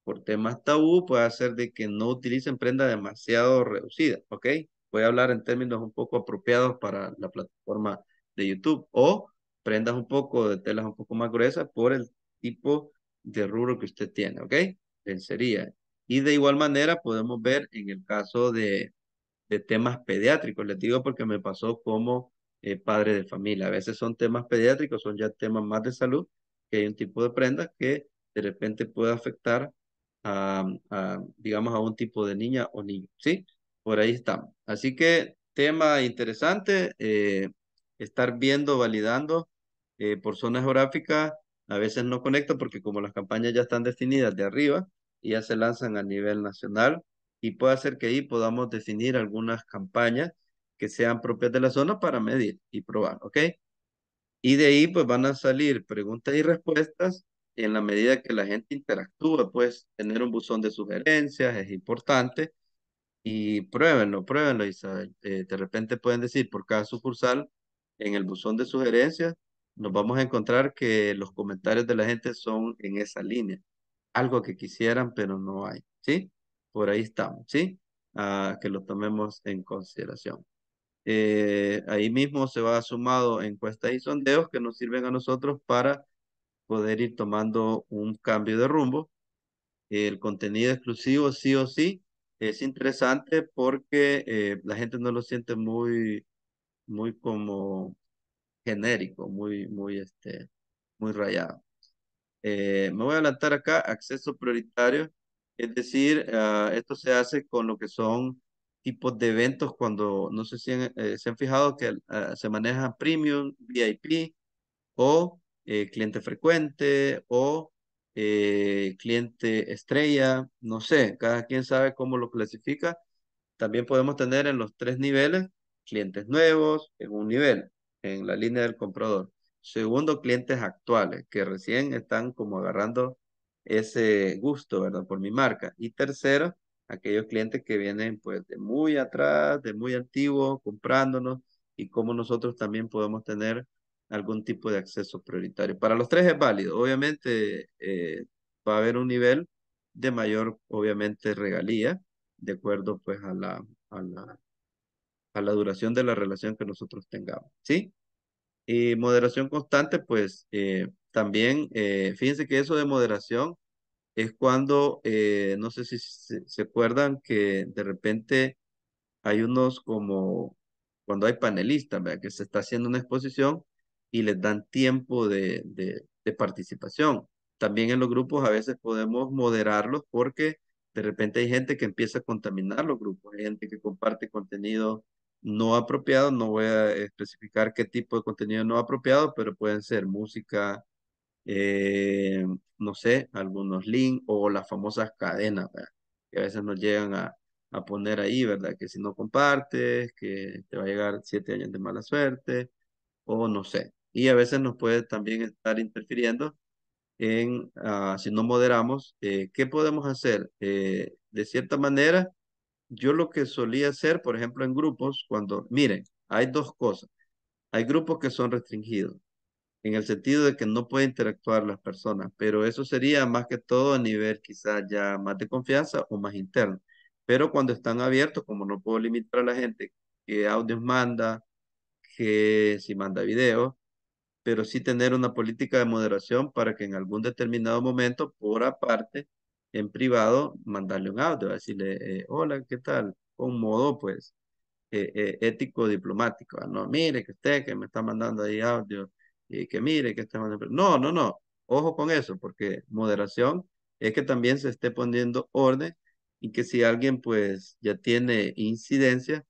por temas tabú puede hacer de que no utilicen prenda demasiado reducida, ¿ok? Voy a hablar en términos un poco apropiados para la plataforma de YouTube o prendas un poco de telas un poco más gruesas por el tipo de rubro que usted tiene, ¿ok? Lencería. Y de igual manera podemos ver en el caso de, temas pediátricos, les digo porque me pasó como eh, padre de familia. A veces son temas pediátricos, son ya temas más de salud, que hay un tipo de prendas que de repente puede afectar a, digamos, a un tipo de niña o niño, ¿sí? Por ahí estamos. Así que tema interesante, eh, estar viendo, validando eh, por zonas geográficas, a veces no conecta porque como las campañas ya están definidas de arriba y ya se lanzan a nivel nacional y puede hacer que ahí podamos definir algunas campañas que sean propias de la zona para medir y probar, ¿ok? Y de ahí pues van a salir preguntas y respuestas en la medida que la gente interactúa, pues tener un buzón de sugerencias es importante y pruébenlo, pruébenlo, Isabel. Eh, de repente pueden decir, por cada sucursal, en el buzón de sugerencias, nos vamos a encontrar que los comentarios de la gente son en esa línea. Algo que quisieran, pero no hay, ¿sí? Por ahí estamos, ¿sí? que lo tomemos en consideración. Eh, ahí mismo se va sumado encuestas y sondeos que nos sirven a nosotros para poder ir tomando un cambio de rumbo. El contenido exclusivo sí o sí es interesante porque eh, la gente no lo siente muy, muy como genérico, muy, muy, este, muy rayado. Eh, me voy a adelantar acá, acceso prioritario, es decir, ah, esto se hace con lo que son tipos de eventos cuando, no sé si eh, se han fijado que ah, se manejan premium, VIP o eh, cliente frecuente o eh, cliente estrella, no sé, cada quien sabe cómo lo clasifica. También podemos tener en los tres niveles clientes nuevos en un nivel, en la línea del comprador. Segundo, clientes actuales que recién están como agarrando ese gusto, ¿verdad? Por mi marca. Y tercero, aquellos clientes que vienen pues de muy atrás, de muy antiguo, comprándonos y como nosotros también podemos tener algún tipo de acceso prioritario. Para los tres es válido. Obviamente eh, va a haber un nivel de mayor, obviamente, regalía, de acuerdo pues a la, a la, a la duración de la relación que nosotros tengamos. ¿Sí? Y moderación constante, pues eh, también, eh, fíjense que eso de moderación es cuando, no sé si se, acuerdan que de repente hay unos como, cuando hay panelistas, ¿verdad? que se está haciendo una exposición y les dan tiempo de, de, participación. También en los grupos a veces podemos moderarlos porque de repente hay gente que empieza a contaminar los grupos, hay gente que comparte contenido no apropiado, no voy a especificar qué tipo de contenido no apropiado, pero pueden ser música, eh, no sé, algunos links o las famosas cadenas, que a veces nos llegan a, a, poner ahí, ¿verdad? Que si no compartes, que te va a llegar siete años de mala suerte, o no sé y a veces nos puede también estar interfiriendo en, ah, si no moderamos, eh, ¿qué podemos hacer? Eh, de cierta manera, yo lo que solía hacer, por ejemplo, en grupos, cuando, miren, hay dos cosas. Hay grupos que son restringidos, en el sentido de que no pueden interactuar las personas, pero eso sería más que todo a nivel quizás ya más de confianza o más interno. Pero cuando están abiertos, como no puedo limitar a la gente, que audios manda, que si manda video, pero sí tener una política de moderación para que en algún determinado momento, por aparte, en privado, mandarle un audio, decirle, eh, hola, ¿qué tal? Con modo, pues, eh, eh, ético diplomático. No, mire que usted que me está mandando ahí audio y que mire que está mandando... No, no, no. Ojo con eso, porque moderación es que también se esté poniendo orden y que si alguien pues ya tiene incidencia,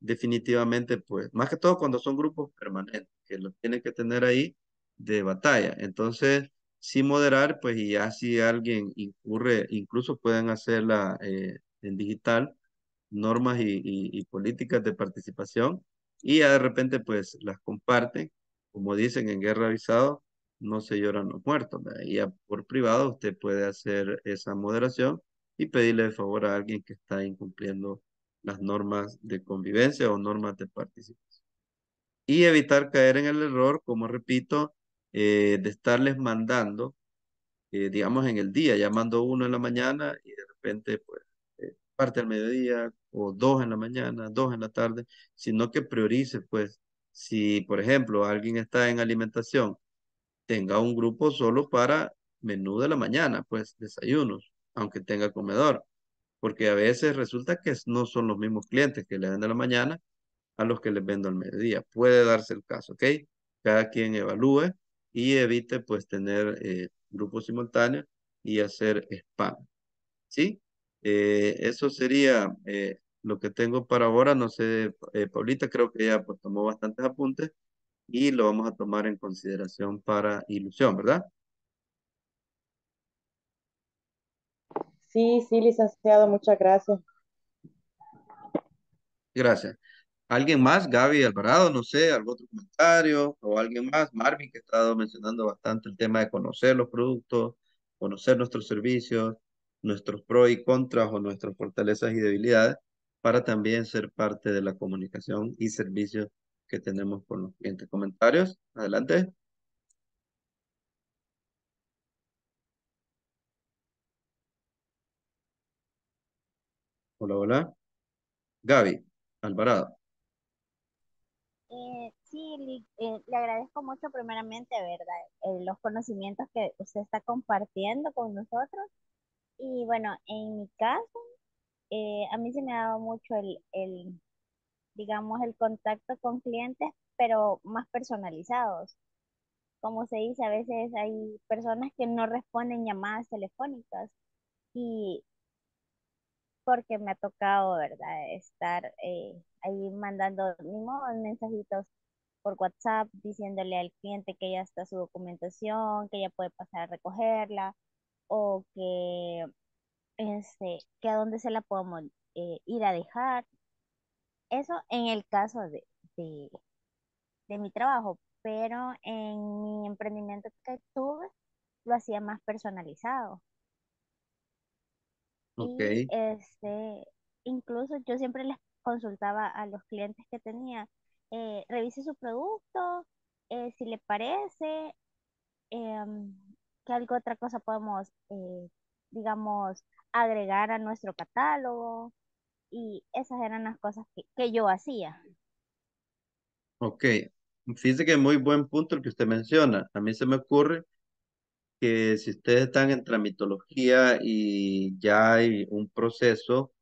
definitivamente pues, más que todo cuando son grupos permanentes que lo tiene que tener ahí de batalla. Entonces, sin moderar, pues y ya si alguien incurre, incluso pueden hacerla eh, en digital, normas y, políticas de participación, y ya de repente pues las comparten, como dicen en Guerra Avisado, no se lloran los muertos, y ya por privado usted puede hacer esa moderación y pedirle de favor a alguien que está incumpliendo las normas de convivencia o normas de participación y evitar caer en el error, como repito, eh, de estarles mandando, eh, digamos, en el día, llamando uno en la mañana y de repente, pues, eh, parte al mediodía o dos en la mañana, dos en la tarde, sino que priorice, pues, si, por ejemplo, alguien está en alimentación, tenga un grupo solo para menú de la mañana, pues, desayunos, aunque tenga comedor, porque a veces resulta que no son los mismos clientes que le dan de la mañana a los que les vendo al mediodía. Puede darse el caso, ¿ok? Cada quien evalúe y evite pues tener eh, grupos simultáneos y hacer spam, ¿sí? Eh, eso sería eh, lo que tengo para ahora. No sé, Paulita creo que ya pues, tomó bastantes apuntes y lo vamos a tomar en consideración para ilusión, ¿verdad? Sí, sí, licenciado, muchas gracias. Gracias. ¿Alguien más? Gaby Alvarado, no sé, algún otro comentario o alguien más. Marvin, que ha estado mencionando bastante el tema de conocer los productos, conocer nuestros servicios, nuestros pros y contras o nuestras fortalezas y debilidades para también ser parte de la comunicación y servicios que tenemos con los clientes. Comentarios, adelante. Hola, hola. Gaby Alvarado. Eh, sí, eh, le agradezco mucho primeramente, ¿verdad? Eh, los conocimientos que usted está compartiendo con nosotros. Y bueno, en mi caso, eh, a mí se me ha dado mucho el, el, digamos, el contacto con clientes, pero más personalizados. Como se dice, a veces hay personas que no responden llamadas telefónicas y porque me ha tocado, ¿verdad? Estar eh, ahí mandando mismos mensajitos por WhatsApp diciéndole al cliente que ya está su documentación, que ya puede pasar a recogerla o que, este, que a dónde se la podemos eh, ir a dejar. Eso en el caso de, de mi trabajo, pero en mi emprendimiento que tuve lo hacía más personalizado este, incluso yo siempre les consultaba a los clientes que tenía, eh, revise su producto, eh, si le parece, em, que algo otra cosa podemos, eh, digamos, agregar a nuestro catálogo. Y esas eran las cosas que, yo hacía. Ok, fíjese que muy buen punto el que usted menciona. A mí se me ocurre que si ustedes están en tramitología y ya hay un proceso,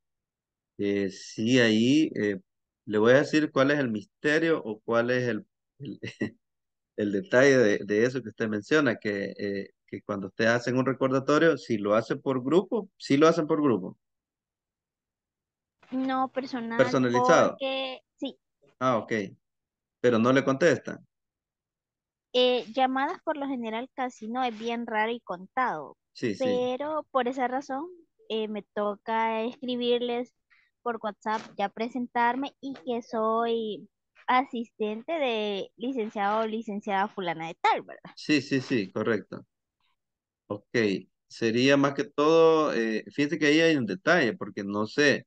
eh, sí ahí eh, le voy a decir cuál es el misterio o cuál es el, el, detalle de, eso que usted menciona, que, eh, que cuando ustedes hacen un recordatorio, si lo hacen por grupo, si lo hacen por grupo. No, personal. Personalizado. Sí. Ah, ok. Pero no le contestan. Eh, llamadas por lo general casi no, es bien raro y contado. pero por esa razón eh, me toca escribirles por WhatsApp, ya presentarme y que soy asistente de licenciado o licenciada fulana de tal, ¿verdad? Sí, sí, sí, correcto. Ok, sería más que todo, eh, fíjense que ahí hay un detalle, porque no sé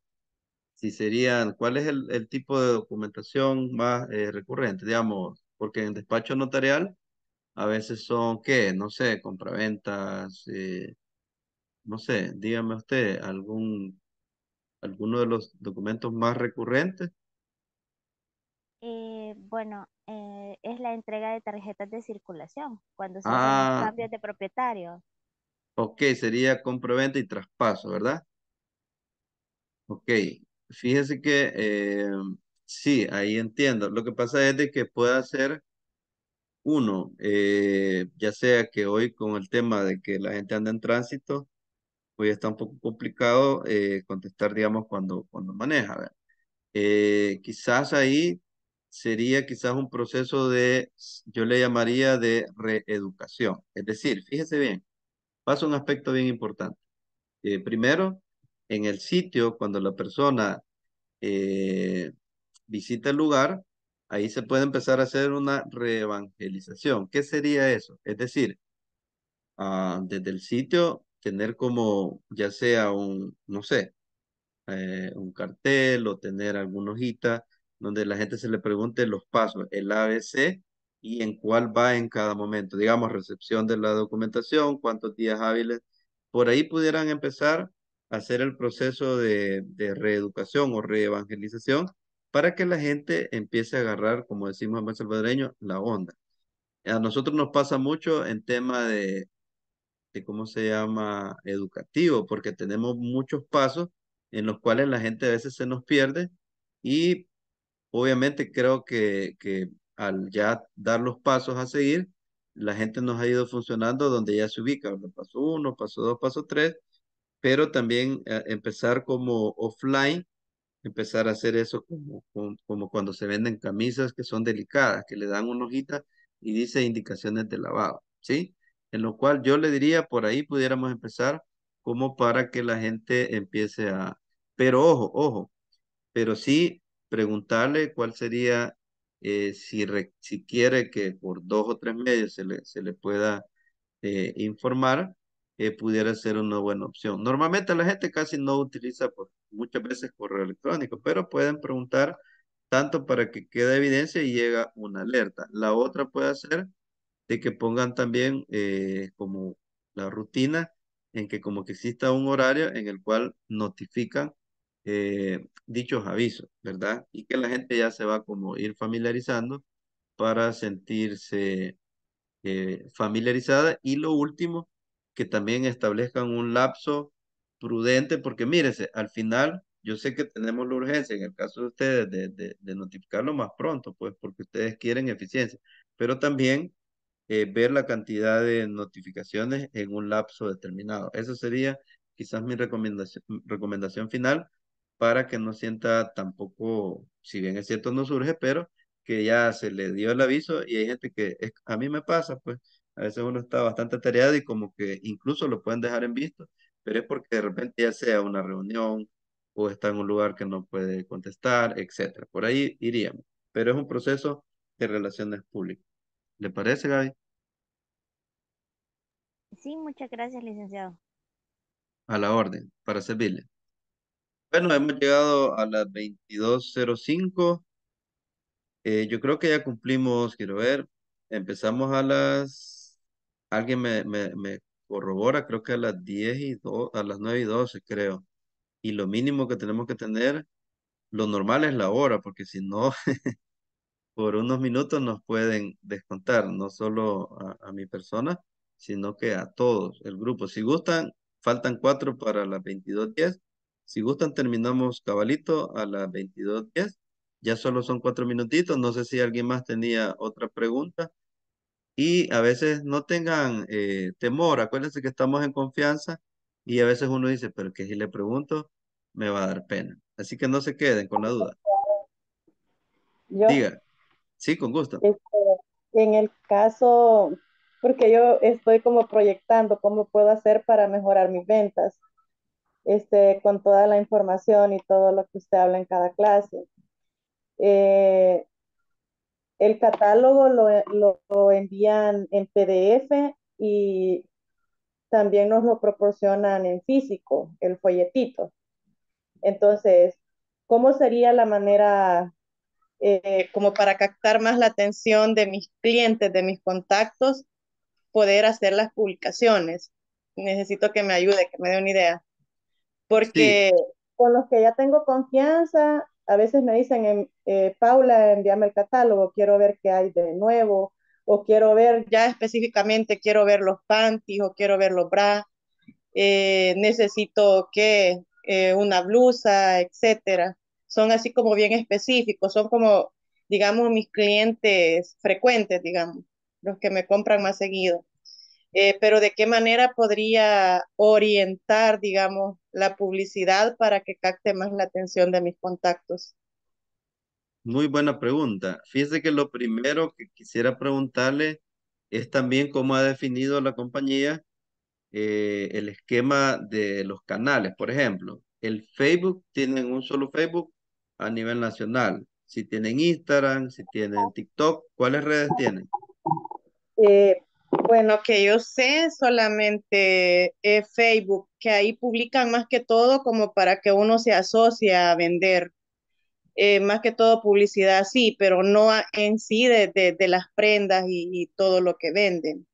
si serían, cuál es el, tipo de documentación más eh, recurrente, digamos, porque en despacho notarial a veces son, ¿qué? No sé, compraventas, eh, no sé, dígame usted, algún, alguno de los documentos más recurrentes. Eh, bueno, eh, es la entrega de tarjetas de circulación, cuando se ah, hacen cambios de propietario. Ok, sería compraventa y traspaso, ¿verdad? Ok, fíjese que Sí, ahí entiendo. Lo que pasa es de que puede ser uno, eh, ya sea que hoy con el tema de que la gente anda en tránsito, pues está un poco complicado eh, contestar, digamos, cuando, cuando maneja. Eh, quizás ahí sería quizás un proceso de, yo le llamaría de reeducación. Es decir, fíjese bien, pasa un aspecto bien importante. primero, en el sitio, cuando la persona eh, visita el lugar, ahí se puede empezar a hacer una reevangelización. ¿Qué sería eso? Es decir, ah, desde el sitio tener como ya sea un, no sé, eh, un cartel o tener alguna hojita donde la gente se le pregunte los pasos, el ABC y en cuál va en cada momento. Digamos, recepción de la documentación, cuántos días hábiles. Por ahí pudieran empezar a hacer el proceso de, de reeducación o reevangelización para que la gente empiece a agarrar, como decimos en buen salvadoreño, la onda. A nosotros nos pasa mucho en tema de, de cómo se llama, educativo, porque tenemos muchos pasos en los cuales la gente a veces se nos pierde y obviamente creo que, que al ya dar los pasos a seguir, la gente nos ha ido funcionando donde ya se ubica, paso uno, paso dos, paso tres, pero también eh, empezar como offline empezar a hacer eso como, como, cuando se venden camisas que son delicadas, que le dan una hojita y dice indicaciones de lavado, ¿sí? En lo cual yo le diría, por ahí pudiéramos empezar como para que la gente empiece a... Pero ojo, ojo, pero sí preguntarle cuál sería, eh, si, si quiere que por dos o tres medios se le, se le pueda eh, informar, pudiera ser una buena opción. Normalmente la gente casi no utiliza pues, muchas veces correo electrónico, pero pueden preguntar tanto para que quede evidencia y llega una alerta. La otra puede ser de que pongan también eh, como la rutina en que como que exista un horario en el cual notifican eh, dichos avisos, ¿verdad? Y que la gente ya se va como ir familiarizando para sentirse eh, familiarizada. Y lo último, que también establezcan un lapso prudente, porque mírese, al final yo sé que tenemos la urgencia, en el caso de ustedes, de, notificarlo más pronto, pues porque ustedes quieren eficiencia, pero también eh, ver la cantidad de notificaciones en un lapso determinado. Eso sería quizás mi recomendación, recomendación final para que no sienta tampoco, si bien es cierto, no surge, pero que ya se le dio el aviso y hay gente que a mí me pasa, pues a veces uno está bastante atareado y como que incluso lo pueden dejar en visto, pero es porque de repente ya sea una reunión o está en un lugar que no puede contestar, etcétera. Por ahí iríamos, pero es un proceso de relaciones públicas. ¿Le parece, Gaby? Sí, muchas gracias, licenciado. A la orden, para servirle. Bueno, hemos llegado a las 22.05. Eh, yo creo que ya cumplimos, quiero ver, empezamos a las alguien me, me, corrobora, creo que a las y a las 9 y 12, creo. Y lo mínimo que tenemos que tener, lo normal es la hora, porque si no, por unos minutos nos pueden descontar, no solo a, mi persona, sino que a todos, el grupo. Si gustan, faltan cuatro para las 22.10. Si gustan, terminamos cabalito a las 22.10. Ya solo son cuatro minutitos. No sé si alguien más tenía otra pregunta y a veces no tengan eh, temor, acuérdense que estamos en confianza y a veces uno dice, pero que si le pregunto, me va a dar pena. Así que no se queden con la duda. Diga. Sí, con gusto. Este, en el caso, porque yo estoy como proyectando cómo puedo hacer para mejorar mis ventas, este, con toda la información y todo lo que usted habla en cada clase. Eh, el catálogo lo, envían en PDF y también nos lo proporcionan en físico, el folletito. Entonces, ¿cómo sería la manera eh, como para captar más la atención de mis clientes, de mis contactos, poder hacer las publicaciones? Necesito que me ayude, que me dé una idea. Porque con los que ya tengo confianza, a veces me dicen, em, eh, Paula, envíame el catálogo, quiero ver qué hay de nuevo, o quiero ver ya específicamente, quiero ver los panties, o quiero ver los bras, eh, necesito que eh, una blusa, etcétera. Son así como bien específicos, son como, digamos, mis clientes frecuentes, digamos, los que me compran más seguido. pero de qué manera podría orientar, digamos, la publicidad para que capte más la atención de mis contactos? Muy buena pregunta. Fíjese que lo primero que quisiera preguntarle es también cómo ha definido la compañía eh, el esquema de los canales. Por ejemplo, el Facebook, tienen un solo Facebook a nivel nacional. Si tienen Instagram, si tienen TikTok, ¿cuáles redes tienen? Eh, bueno, que yo sé solamente eh, Facebook, que ahí publican más que todo como para que uno se asocie a vender, eh, más que todo publicidad, sí, pero no en sí de, las prendas y, todo lo que venden.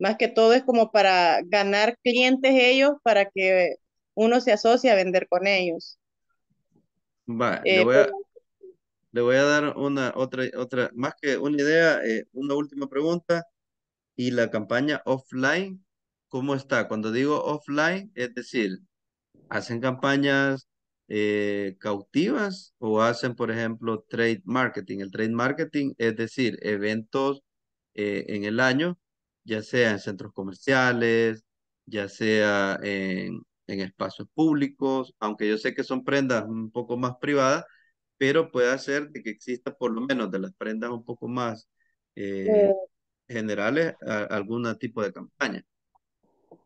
Más que todo es como para ganar clientes ellos, para que uno se asocie a vender con ellos. le eh, voy a... le voy a dar una otra, otra, más que una idea, una última pregunta. Y la campaña offline, ¿cómo está? Cuando digo offline, es decir, hacen campañas eh, cautivas o hacen, por ejemplo, trade marketing. El trade marketing es decir, eventos eh, en el año, ya sea en centros comerciales, ya sea en, en espacios públicos, aunque yo sé que son prendas un poco más privadas, pero puede hacer que exista por lo menos de las prendas un poco más eh, eh generales algún tipo de campaña.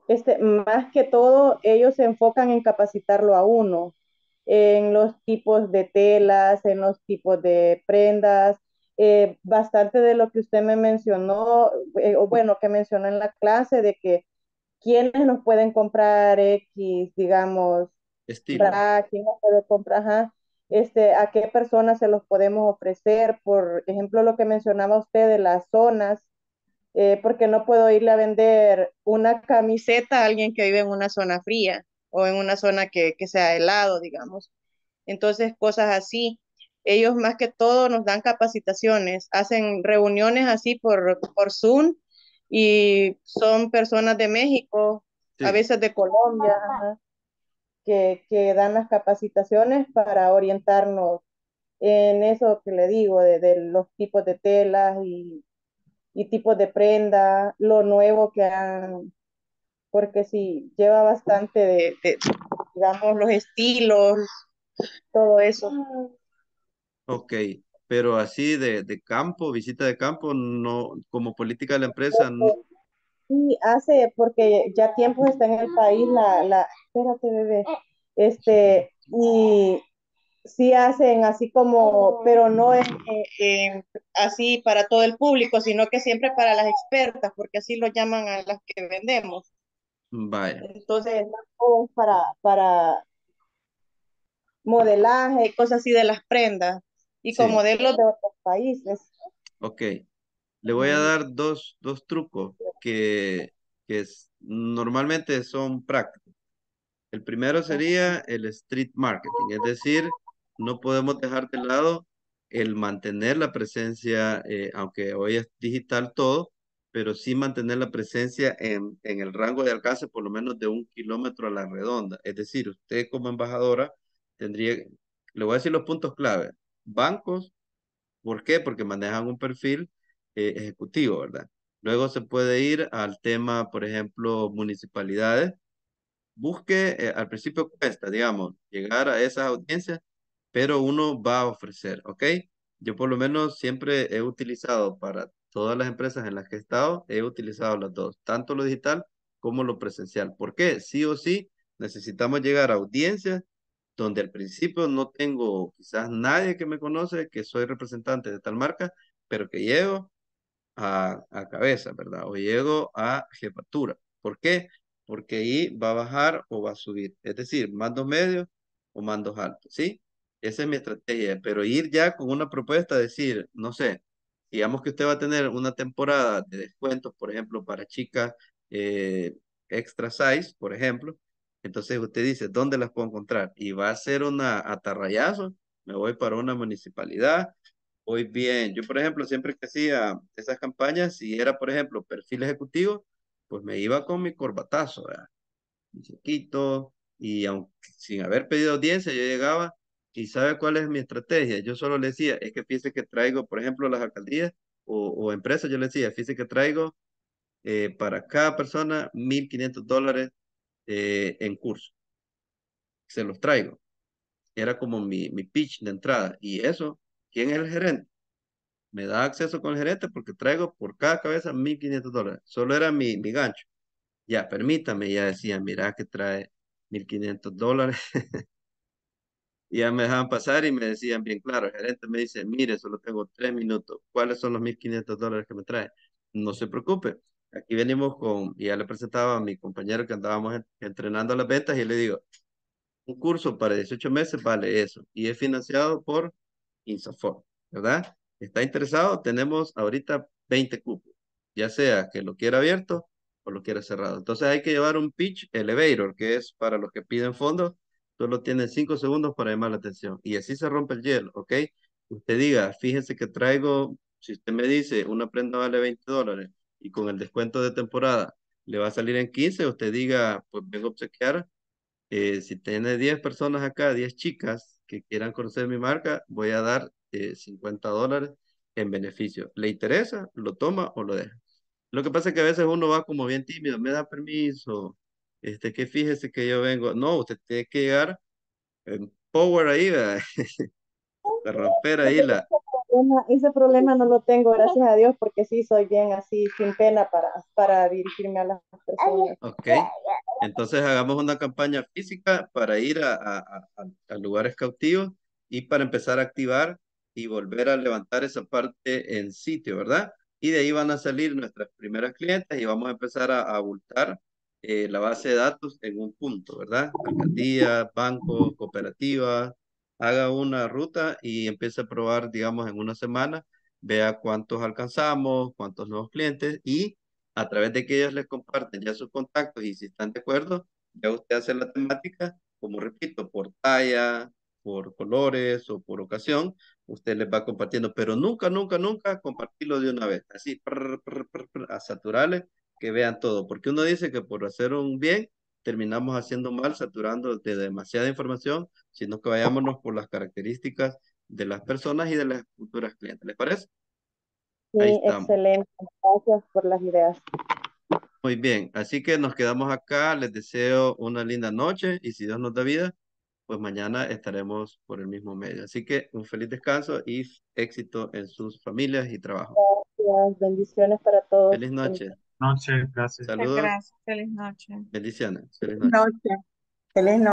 Este, más que todo, ellos se enfocan en capacitarlo a uno, en los tipos de telas, en los tipos de prendas, eh, bastante de lo que usted me mencionó, eh, o bueno, que mencionó en la clase, de que quiénes nos pueden comprar X, digamos, para Este, a qué personas se los podemos ofrecer, por ejemplo, lo que mencionaba usted de las zonas, eh, porque no puedo irle a vender una camiseta a alguien que vive en una zona fría o en una zona que, que sea helado, digamos. Entonces, cosas así. Ellos más que todo nos dan capacitaciones, hacen reuniones así por, por Zoom y son personas de México, a veces de Colombia, que, que, dan las capacitaciones para orientarnos en eso que le digo, de, de los tipos de telas y y tipos de prenda, lo nuevo que han, porque sí, lleva bastante de, digamos, los estilos, todo eso. Ok, pero así de, campo, visita de campo, no, como política de la empresa, no. Sí, hace, porque ya tiempo está en el país la, la, espérate bebé, este, y sí hacen así como, pero no es así para todo el público, sino que siempre para las expertas, porque así lo llaman a las que vendemos. Vaya. Entonces, para, para modelaje, cosas así de las prendas y con modelos de otros países. Ok. Le voy a dar dos, dos trucos que, normalmente son prácticos. El primero sería el street marketing, es decir, no podemos dejar de lado el mantener la presencia, eh, aunque hoy es digital todo, pero sí mantener la presencia en, en, el rango de alcance por lo menos de un kilómetro a la redonda. Es decir, usted como embajadora tendría, le voy a decir los puntos clave. Bancos, ¿por qué? Porque manejan un perfil eh, ejecutivo, ¿verdad? Luego se puede ir al tema, por ejemplo, municipalidades. Busque, eh, al principio cuesta, digamos, llegar a esas audiencias, pero uno va a ofrecer, ¿ok? Yo por lo menos siempre he utilizado para todas las empresas en las que he estado, he utilizado las dos, tanto lo digital como lo presencial. ¿Por qué? Sí o sí necesitamos llegar a audiencias donde al principio no tengo quizás nadie que me conoce, que soy representante de tal marca, pero que llego a, a cabeza, ¿verdad? O llego a jefatura. ¿Por qué? Porque ahí va a bajar o va a subir. Es decir, mandos medios o mandos altos, ¿sí? Esa es mi estrategia, pero ir ya con una propuesta, decir, no sé, digamos que usted va a tener una temporada de descuentos, por ejemplo, para chicas eh, extra size, por ejemplo. Entonces usted dice, ¿dónde las puedo encontrar? Y va a ser una atarrayazo, me voy para una municipalidad, voy bien. Yo, por ejemplo, siempre que hacía esas campañas, si era, por ejemplo, perfil ejecutivo, pues me iba con mi corbatazo, ¿verdad? mi chiquito, y aunque, sin haber pedido audiencia, yo llegaba ¿Y sabe cuál es mi estrategia? Yo solo le decía, es que fíjese que traigo, por ejemplo, las alcaldías o, empresas, yo le decía, fíjese que traigo eh, para cada persona 1.500 dólares eh, en curso. Se los traigo. Era como mi, mi pitch de entrada. Y eso, ¿quién es el gerente? Me da acceso con el gerente porque traigo por cada cabeza 1.500 dólares. Solo era mi, mi gancho. Ya, permítame, ya decía, mira que trae 1.500 dólares. Y ya me dejaban pasar y me decían bien claro, el gerente me dice, mire, solo tengo tres minutos, ¿cuáles son los 1.500 dólares que me trae? No se preocupe, aquí venimos con, y ya le presentaba a mi compañero que andábamos entrenando las ventas y le digo, un curso para 18 meses vale eso y es financiado por Insafor, ¿verdad? ¿Está interesado? Tenemos ahorita 20 cupos, ya sea que lo quiera abierto o lo quiera cerrado. Entonces hay que llevar un pitch elevator, que es para los que piden fondos, Solo tiene cinco segundos para llamar la atención. Y así se rompe el hielo, ¿ok? Usted diga, fíjese que traigo, si usted me dice, una prenda vale 20 dólares y con el descuento de temporada le va a salir en 15, usted diga, pues vengo a obsequiar. Eh, si tiene 10 personas acá, 10 chicas que quieran conocer mi marca, voy a dar 50 eh, dólares en beneficio. ¿Le interesa? ¿Lo toma o lo deja? Lo que pasa es que a veces uno va como bien tímido, me da permiso, este, que fíjese que yo vengo, no, usted tiene que llegar en power ahí, la romper ahí la... Ese problema no lo tengo, gracias a Dios, porque sí soy bien así, sin pena para, para dirigirme a las personas. Ok, entonces hagamos una campaña física para ir a, a, a, a lugares cautivos y para empezar a activar y volver a levantar esa parte en sitio, ¿verdad? Y de ahí van a salir nuestras primeras clientes y vamos a empezar a abultar eh, la base de datos en un punto, ¿verdad? Alcaldía, banco, cooperativa, haga una ruta y empiece a probar, digamos, en una semana, vea cuántos alcanzamos, cuántos nuevos clientes y a través de que ellos les comparten ya sus contactos y si están de acuerdo, ya usted hace la temática, como repito, por talla, por colores o por ocasión, usted les va compartiendo, pero nunca, nunca, nunca compartirlo de una vez, así, a saturarle que vean todo, porque uno dice que por hacer un bien terminamos haciendo mal, saturando de demasiada información, sino que vayámonos por las características de las personas y de las futuras clientes. ¿Les parece? Sí, excelente. Gracias por las ideas. Muy bien, así que nos quedamos acá. Les deseo una linda noche y si Dios nos da vida, pues mañana estaremos por el mismo medio. Así que un feliz descanso y éxito en sus familias y trabajo. Gracias, bendiciones para todos. Feliz noche noche gracias. Saludos. Gracias, feliz noche. Bendiciones. Feliz noche. Feliz noche.